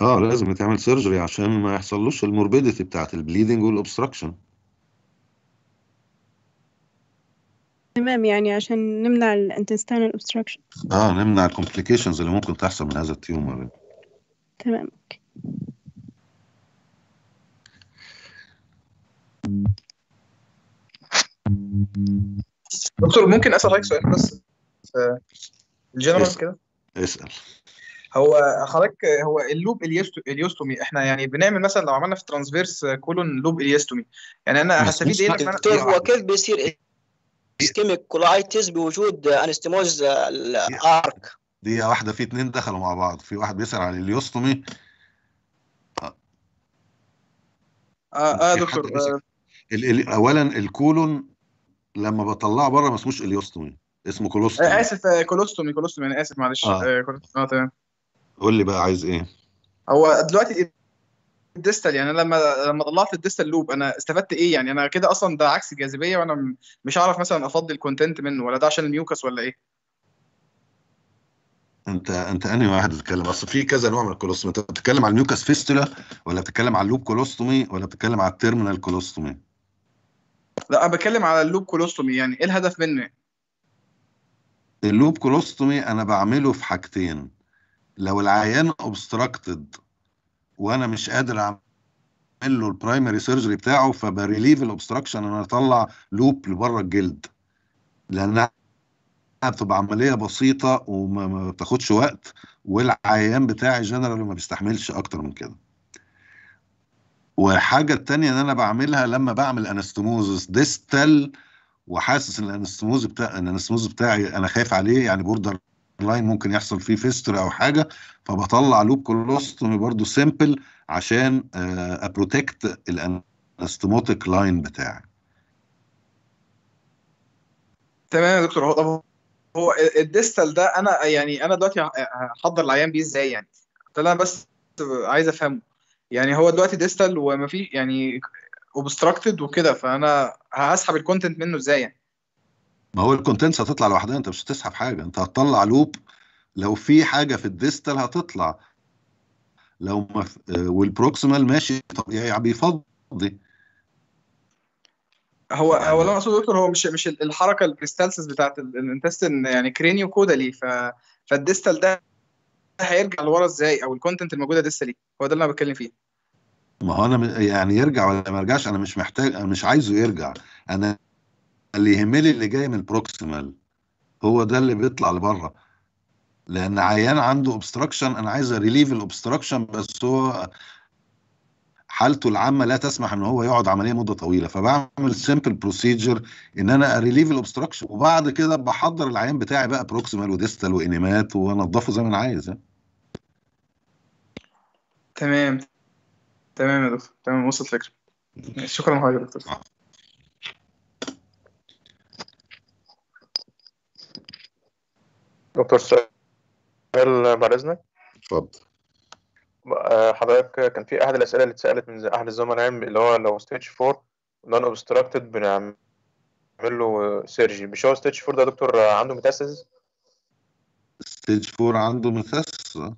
اه لازم يتعمل سيرجري عشان ما يحصلوش الموربيديتي بتاعت البليدنج والابستراكشن تمام يعني عشان نمنع الانتستينال ابستراكشن اه نمنع الكومبليكيشنز اللي ممكن تحصل من هذا التيومر تمام اوكي دكتور ممكن اسال حضرتك سؤال بس آه، الجنرال كده اسال هو حضرتك هو اللوب اليوستومي احنا يعني بنعمل مثلا لو عملنا في ترانسفيرس كولون لوب اليوستومي يعني انا هستفيد ايه لما هو كيف بيصير اسكيميك كولايتس بوجود انستيموز الارك دي واحده في اثنين دخلوا مع بعض في واحد بيسال عن اليوستومي اه اه دكتور آه. اولا الكولون لما بطلعه بره ما اسموش اليوستومي اسمه آه، كولوستوم آه اسف كولوستوم إيه، كولوستوم انا يعني، اسف معلش آه. آه،, اه تمام قول لي بقى عايز ايه هو دلوقتي الديستال يعني انا لما لما طلعت الديستال لوب انا استفدت ايه يعني انا كده اصلا ده عكس الجاذبيه وانا مش هعرف مثلا افضي الكونتنت منه ولا ده عشان الميوكس ولا ايه انت انت انهي واحد بتتكلم اصل في كذا نوع من الكولوستومي انت بتتكلم على الميوكس فيستولا ولا بتتكلم على اللوب كولوستومي ولا بتتكلم على التيرمينال كولوستومي لا انا بتكلم على اللوب كولوستومي يعني ايه الهدف منه اللوب كولوستومي انا بعمله في حاجتين لو العيان اوبستراكتد وانا مش قادر اعمل له البرايمري سيرجري بتاعه فبريليف الاوبستراكشن انا اطلع لوب لبره الجلد لانها بتبقى عمليه بسيطه وما بتاخدش وقت والعيان بتاعي جنرال ما بيستحملش اكتر من كده والحاجه التانية ان انا بعملها لما بعمل انستموزس ديستال وحاسس ان الانستموز بتاع ان الانستموز بتاعي انا خايف عليه يعني بوردر لاين ممكن يحصل فيه فيستر او حاجه فبطلع لوب كولوستومي برضو سيمبل عشان ابروتكت آه، الانستموتيك لاين بتاعي تمام يا دكتور هو طب هو الديستال ده انا يعني انا دلوقتي هحضر العيان بيه ازاي يعني ده انا بس عايز افهمه يعني هو دلوقتي ديستال ومفيش يعني اوبستراكتد وكده فانا هسحب الكونتنت منه ازاي يعني ما هو الكونتنتس هتطلع لوحدها انت مش هتسحب حاجه انت هتطلع لوب لو في حاجه في الديستال هتطلع لو ما آه، والبروكسيمال ماشي يعني بيفضي هو يعني هو اللي اقصده دكتور هو مش مش الحركه الكريستالسس بتاعت الانتستن يعني كرينيو كودالي ف فالديستال ده هيرجع لورا ازاي او الكونتنت الموجوده ديستالي هو ده اللي انا بتكلم فيه ما هو انا يعني يرجع ولا ما يرجعش انا مش محتاج انا مش عايزه يرجع انا اللي يهمني اللي جاي من بروكسيمال هو ده اللي بيطلع لبره لان عيان عنده اوبستراكشن انا عايز ريليف الاوبستراكشن بس هو حالته العامه لا تسمح ان هو يقعد عمليه مده طويله فبعمل سمبل بروسيجر ان انا اريليف الاوبستراكشن وبعد كده بحضر العيان بتاعي بقى بروكسيمال وديستال وانيمات وانضفه زي ما انا عايز تمام تمام يا دكتور تمام وصلت الفكرة شكرا حضرتك يا دكتور دكتور سؤال بعد إذنك اتفضل آه، حضرتك كان في أحد الأسئلة اللي اتسألت من أحد الزملاء يعني، اللي هو لو ستيتش 4 نون اوبستراكتد بنعمل له سيرجي مش هو ستيتش 4 ده دكتور عنده ميتاسيس ستيتش 4 عنده ميتاسيس انا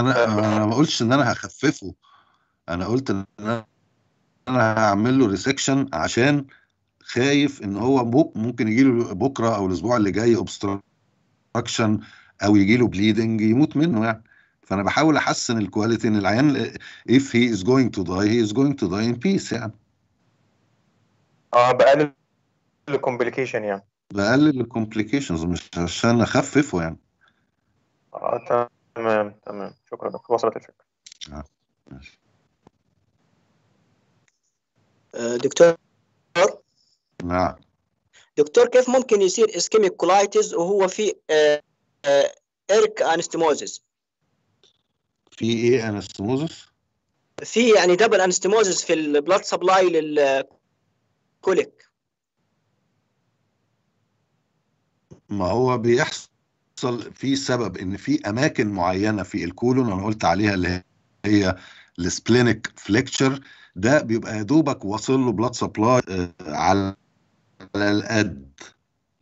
انا انا ما قلتش ان انا هخففه انا قلت انا هعمل له ريسكشن عشان خايف ان هو ممكن يجي له بكره او الاسبوع اللي جاي اوبستراكشن او يجي له بليدنج يموت منه يعني فانا بحاول احسن الكواليتي ان العيان if he is going to die he is going to die in peace يعني اه بقلل الكومبليكيشن يعني بقلل الكومبليكيشنز مش عشان اخففه يعني اه تمام تمام شكرا دكتور وصلت الفكره اه ماشي دكتور نعم دكتور كيف ممكن يصير اسكيميك كولايتس وهو في ايرك آه، آه، انستموزس في ايه انستموزس في يعني دبل انستموزس في البلاد سبلاي للكوليك ما هو بيحصل في سبب ان في اماكن معينه في الكولون انا قلت عليها اللي هي السبلينيك فليكتشر ده بيبقى يا دوبك واصل له بلاد سبلاي على على القد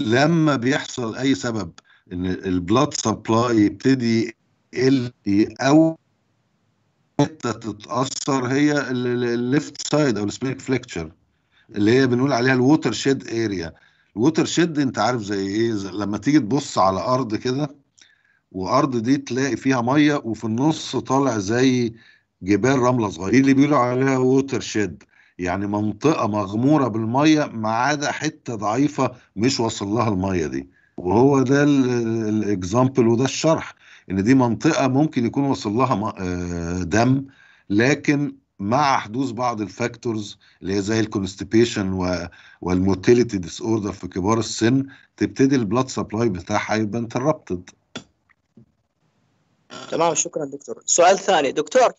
لما بيحصل اي سبب ان البلاد سبلاي يبتدي يقل او حته تتاثر هي الليفت سايد او السبرينج فليكتشر اللي هي بنقول عليها الووتر شيد اريا الووتر شيد انت عارف زي ايه زي لما تيجي تبص على ارض كده وارض دي تلاقي فيها ميه وفي النص طالع زي جبال رمله صغيره اللي بيقولوا عليها ووتر شيد يعني منطقه مغموره بالميه ما عدا حته ضعيفه مش واصل لها الميه دي وهو ده الاكزامبل وده الشرح ان دي منطقه ممكن يكون واصل لها آه، دم لكن مع حدوث بعض الفاكتورز اللي هي زي الكونستيبيشن والموتيليتي ديس اوردر في كبار السن تبتدي البلاد سبلاي بتاعها يبقى انتربتد تمام شكرا دكتور سؤال ثاني دكتور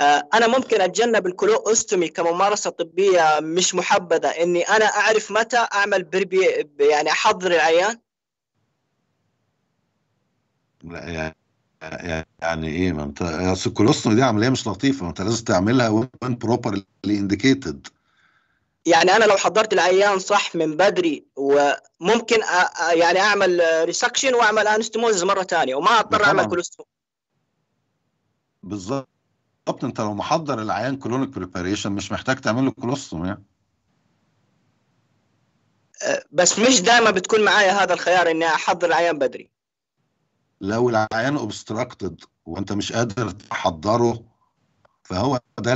آه، انا ممكن اتجنب الكولوستومي كممارسه طبيه مش محبذه اني انا اعرف متى اعمل بربي يعني احضر العيان لا يعني ايه ما انت اصل الكولوستومي دي عمليه مش لطيفه ما انت لازم تعملها وان بروبرلي انديكيتد يعني انا لو حضرت العيان صح من بدري وممكن يعني اعمل ريسكشن واعمل انستموزز مره ثانيه وما اضطر اعمل كولوستومي بالظبط بالظبط انت لو محضر العيان كلونيك بريباريشن مش محتاج تعمل له كلوستوم يعني أه، بس مش دائما بتكون معايا هذا الخيار اني احضر العيان بدري لو العيان اوبستراكتد وانت مش قادر تحضره فهو ده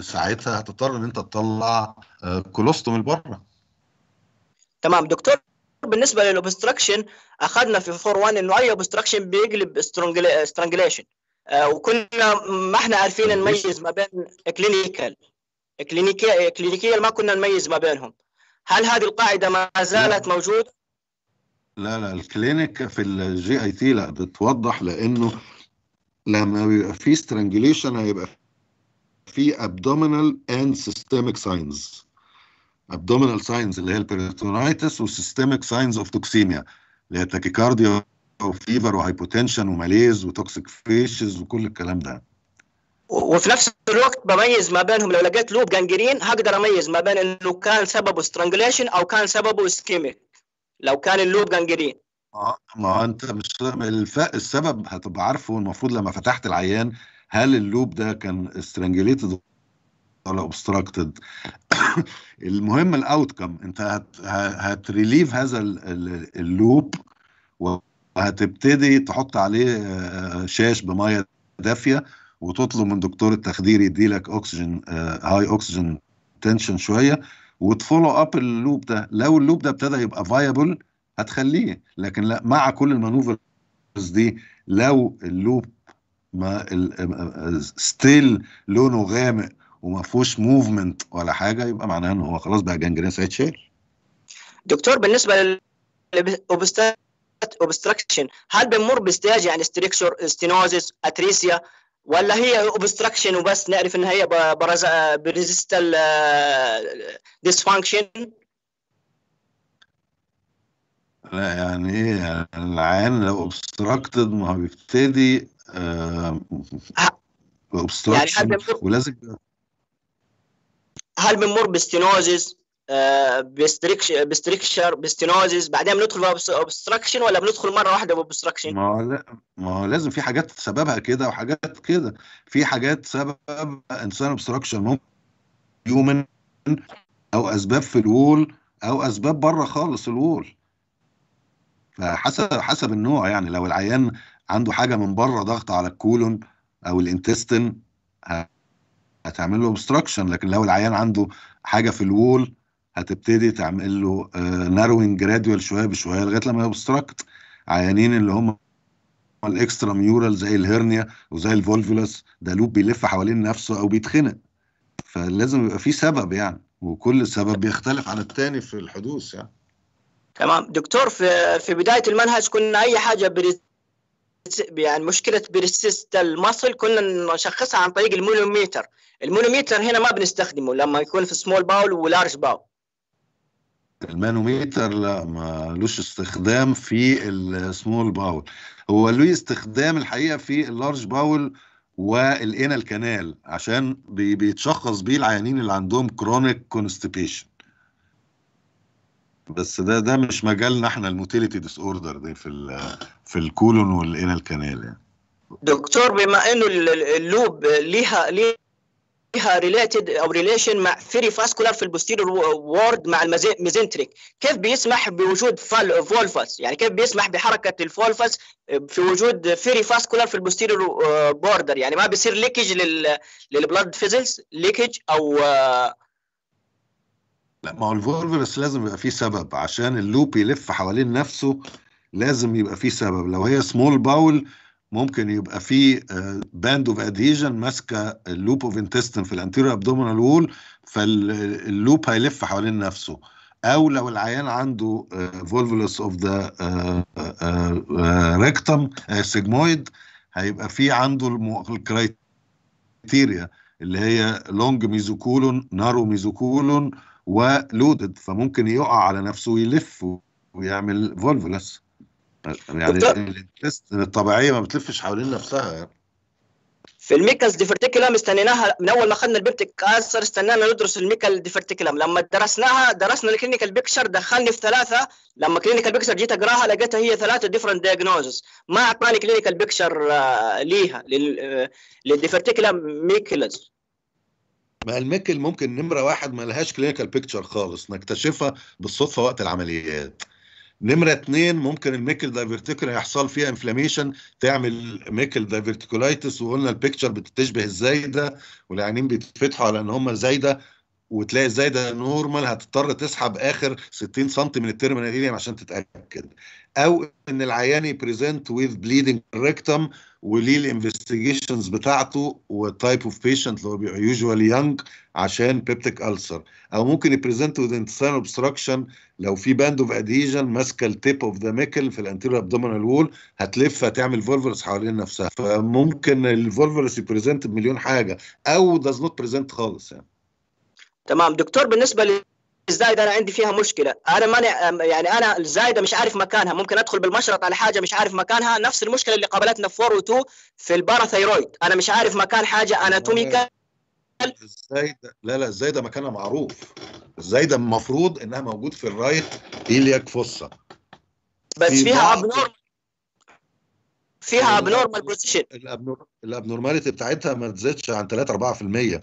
ساعتها هتضطر ان انت تطلع كولوستوم أه، لبره تمام دكتور بالنسبه للاوبستراكشن اخذنا في 4 1 انه اي اوبستراكشن بيقلب سترانجليشن آه، وكنا ما احنا عارفين نميز ما بين كلينيكال آه، كلينيكيا ما كنا نميز ما بينهم هل هذه القاعده ما زالت موجوده لا لا الكلينيك في الجي اي تي لا بتوضح لانه لما بيبقى في سترانجليشن هيبقى في ابدومينال اند سيستميك ساينز ابدومينال ساينز اللي هي البيرتونايتس وسيستميك ساينز اوف توكسيميا اللي هي تاكيكارديا وفيفر وهايبوتنشن وماليز وتوكسيك فيشز وكل الكلام ده وفي نفس الوقت بميز ما بينهم لو لقيت لوب جانجرين هقدر اميز ما بين انه كان سببه سترانجليشن او كان سببه اسكيميك لو كان اللوب جانجرين اه ما انت مش السبب هتبقى عارفه المفروض لما فتحت العيان هل اللوب ده كان سترانجليتد ولا اوبستراكتد المهم الاوت كم انت هت هتريليف هذا اللوب هتبتدي تحط عليه آه، شاش بميه دافيه وتطلب من دكتور التخدير يديلك اكسجين هاي اكسجين تنشن شويه وتفولو اب اللوب ده لو اللوب ده ابتدى يبقى فايبل هتخليه لكن لا مع كل المانوفرز دي لو اللوب ما ستيل آه، آه، لونه غامق وما فيهوش موفمنت ولا حاجه يبقى معناه ان هو خلاص بقى جانجرينس هيتشال دكتور بالنسبه للاوبستاكل اوبستراكشن هل بنمر بستاج يعني ستريكشر ستينوزس اتريسيا ولا هي اوبستراكشن وبس نعرف ان هي بريزيستال ديسفانكشن آه، لا يعني ايه يعني العين لو اوبستراكتد ما هو بيبتدي اوبستراكشن آه، يعني ولازم هل بنمر بستينوزز بستركشر بستنوزز بعدين بندخل في اوبستراكشن ولا بندخل مره واحده في ابستراكشن؟ ما هو لا ما هو لازم في حاجات سببها كده وحاجات كده في حاجات سبب انسان اوبستراكشن ممكن هيومن او اسباب في الوول او اسباب بره خالص الوول فحسب حسب النوع يعني لو العيان عنده حاجه من بره ضغط على الكولون او الانتستن هتعمل له اوبستراكشن لكن لو العيان عنده حاجه في الوول هتبتدي تعمل له ناروين آه، جرادوال شويه بشويه لغايه لما يبستراكت عيانين اللي هم الاكسترا ميورال زي الهرنيا وزي الفولفولاس ده لوب بيلف حوالين نفسه او بيتخنق فلازم يبقى في سبب يعني وكل سبب بيختلف عن الثاني في الحدوث يعني تمام دكتور في في بدايه المنهج كنا اي حاجه بريس يعني مشكله بريسيست المصل كنا نشخصها عن طريق المونوميتر المونوميتر هنا ما بنستخدمه لما يكون في سمول باول ولارج باول المانوميتر لا ما لوش استخدام في السمول باول هو له استخدام الحقيقه في اللارج باول والانال كانال عشان بيتشخص بيه العيانين اللي عندهم كرونيك كونستيبيشن بس ده ده مش مجالنا احنا الموتيليتي ديس اوردر ده في في الكولون والانال كانال يعني دكتور بما انه اللوب ليها ليها فيها ريليتد او ريليشن مع فيري فاسكولار في البوستيريور وورد مع الميزنتريك كيف بيسمح بوجود فولفاس يعني كيف بيسمح بحركه الفولفاس في وجود فيري فاسكولار في البوستيريور بوردر آه، يعني ما بيصير ليكج لل للبلاد فيزلز ليكج او آه، لا ما هو الفولفرس لازم يبقى فيه سبب عشان اللوب يلف حوالين نفسه لازم يبقى فيه سبب لو هي سمول باول ممكن يبقى في باند اوف ادهيجن ماسكه اللوب اوف انتستن في الانتيريور ابدومينال وول فاللوب هيلف حوالين نفسه او لو العيان عنده فولفولوس اوف ذا ريكتم سيجمويد هيبقى في عنده الكرايتيريا اللي هي لونج ميزوكولون نارو ميزوكولون ولودد فممكن يقع على نفسه ويلف ويعمل فولفولس يعني التست الطبيعيه ما بتلفش حوالين نفسها يعني في الميكلز ديفرتيكلم استنيناها من اول ما اخذنا البيبتيك كانسر استنانا ندرس الميكل ديفرتيكلم لما درسناها درسنا الكلينيكال بيكشر دخلني في ثلاثه لما كلينيكال بيكشر جيت اقراها لقيتها هي ثلاثه ديفرنت دياجنوزز ما اعطاني كلينيكال آه، بيكشر ليها آه، للديفرتيكلم ميكلز ما الميكل ممكن نمره واحد ما لهاش كلينيكال بيكتشر خالص نكتشفها بالصدفه وقت العمليات نمره اثنين ممكن الميكل دايفرتيكولا يحصل فيها انفلاميشن تعمل ميكل دايفرتيكولايتس وقلنا البيكتشر بتشبه الزايده والعينين بيتفتحوا على ان هم زايده وتلاقي الزايده نورمال هتضطر تسحب اخر 60 سم من التيرمينال عشان تتاكد او ان العيان بريزنت ويز بليدنج ريكتم وليه الانفستيجيشنز بتاعته والتايب اوف بيشنت اللي هو بيبقى يوجوالي يانج عشان بيبتيك السر او ممكن يبريزنت وذ انتسان اوبستراكشن لو في باند اوف اديجن ماسكه التيب اوف ذا ميكل في الانتيريور ابدومينال وول هتلف هتعمل فولفرس حوالين نفسها فممكن الفولفرس يبريزنت بمليون حاجه او داز نوت بريزنت خالص يعني تمام دكتور بالنسبه الزايده انا عندي فيها مشكله انا ماني يعني انا الزايده مش عارف مكانها ممكن ادخل بالمشرط على حاجه مش عارف مكانها نفس المشكله اللي قابلتنا في 4 و2 في الباراثيرويد انا مش عارف مكان حاجه اناتوميكال الزايده لا لا الزايده مكانها معروف الزايده المفروض انها موجود في الرايت ايلياك فوسا بس في فيها ابنور فيها ابنورمال بوزيشن الابنورماليتي بتاعتها ما تزيدش عن 3 4%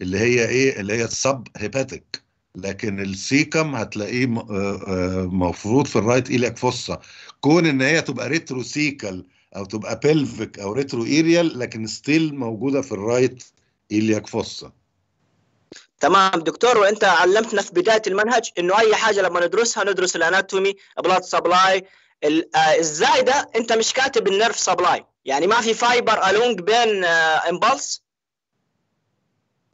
اللي هي ايه اللي هي السب هيباتيك لكن السيكم هتلاقيه آه، آه، مفروض في الرايت ايليك فصه كون ان هي تبقى ريترو سيكل او تبقى بيلفيك او ريترو ايريال لكن ستيل موجوده في الرايت ايليك فصه تمام دكتور وانت علمتنا في بدايه المنهج انه اي حاجه لما ندرسها ندرس الاناتومي بلاد آه، سبلاي الزايده انت مش كاتب النرف سبلاي يعني ما في فايبر الونج بين امبلس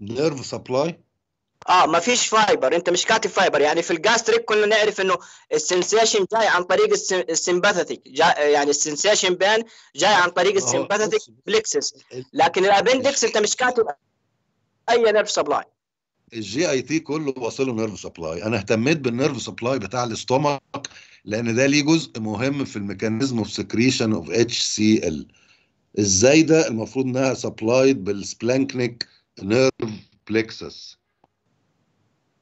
نيرف سبلاي اه ما فيش فايبر انت مش كاتب فايبر يعني في الجاستريك كنا نعرف انه السنسيشن جاي عن طريق السمباثيك يعني السنسيشن بين جاي عن طريق السمباثيك إيه، بلكسس إيه. لكن الابندكس انت مش كاتب اي نيرف سبلاي الجي اي تي كله واصله نيرف سبلاي انا اهتميت بالنيرف سبلاي بتاع الاستومك لان ده ليه جزء مهم في الميكانيزم اوف سكريشن اوف اتش سي ال ازاي ده المفروض انها سبلايد بالسبلانكنيك نيرف بلكسس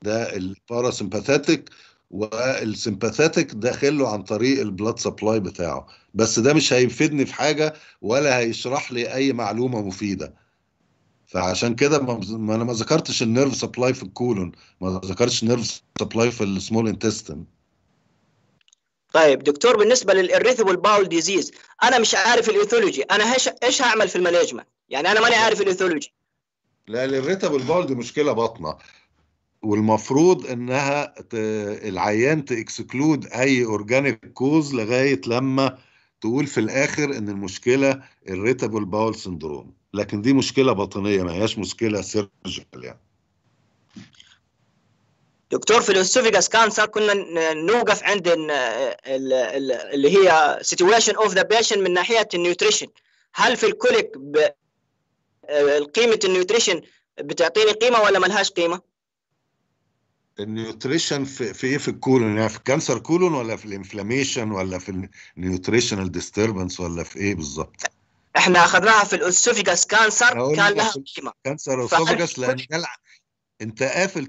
ده الباراسمباثيتك والسمباثيتك داخله عن طريق البلاد سبلاي بتاعه بس ده مش هيفيدني في حاجه ولا هيشرح لي اي معلومه مفيده فعشان كده ما انا ما ذكرتش النيرف سبلاي في الكولون ما ذكرتش النيرف سبلاي في السمول انتستين طيب دكتور بالنسبه للاريثبل باول ديزيز انا مش عارف الايثولوجي انا هش... ايش هعمل في المانجمنت يعني انا ماني عارف الايثولوجي لا الاريثبل باول دي مشكله بطنه والمفروض انها العيان تاكسكلود اي اورجانيك كوز لغايه لما تقول في الاخر ان المشكله الريتابل باول سندروم لكن دي مشكله باطنيه ما هياش مشكله سيرجيكال يعني دكتور في الاسوفيجاس كانسر كنا نوقف عند اللي هي سيتويشن اوف ذا بيشن من ناحيه النيوتريشن هل في الكوليك آه، قيمه النيوتريشن بتعطيني قيمه ولا ملهاش قيمه؟ النيوتريشن في, في ايه في الكولون يعني في كانسر كولون ولا في الانفلاميشن ولا في النيوتريشنال ديستربنس ولا في ايه بالظبط احنا اخذناها في الاوسوفيجاس كانسر كان لها قيمه كانسر اوسوفيجاس لان انت قافل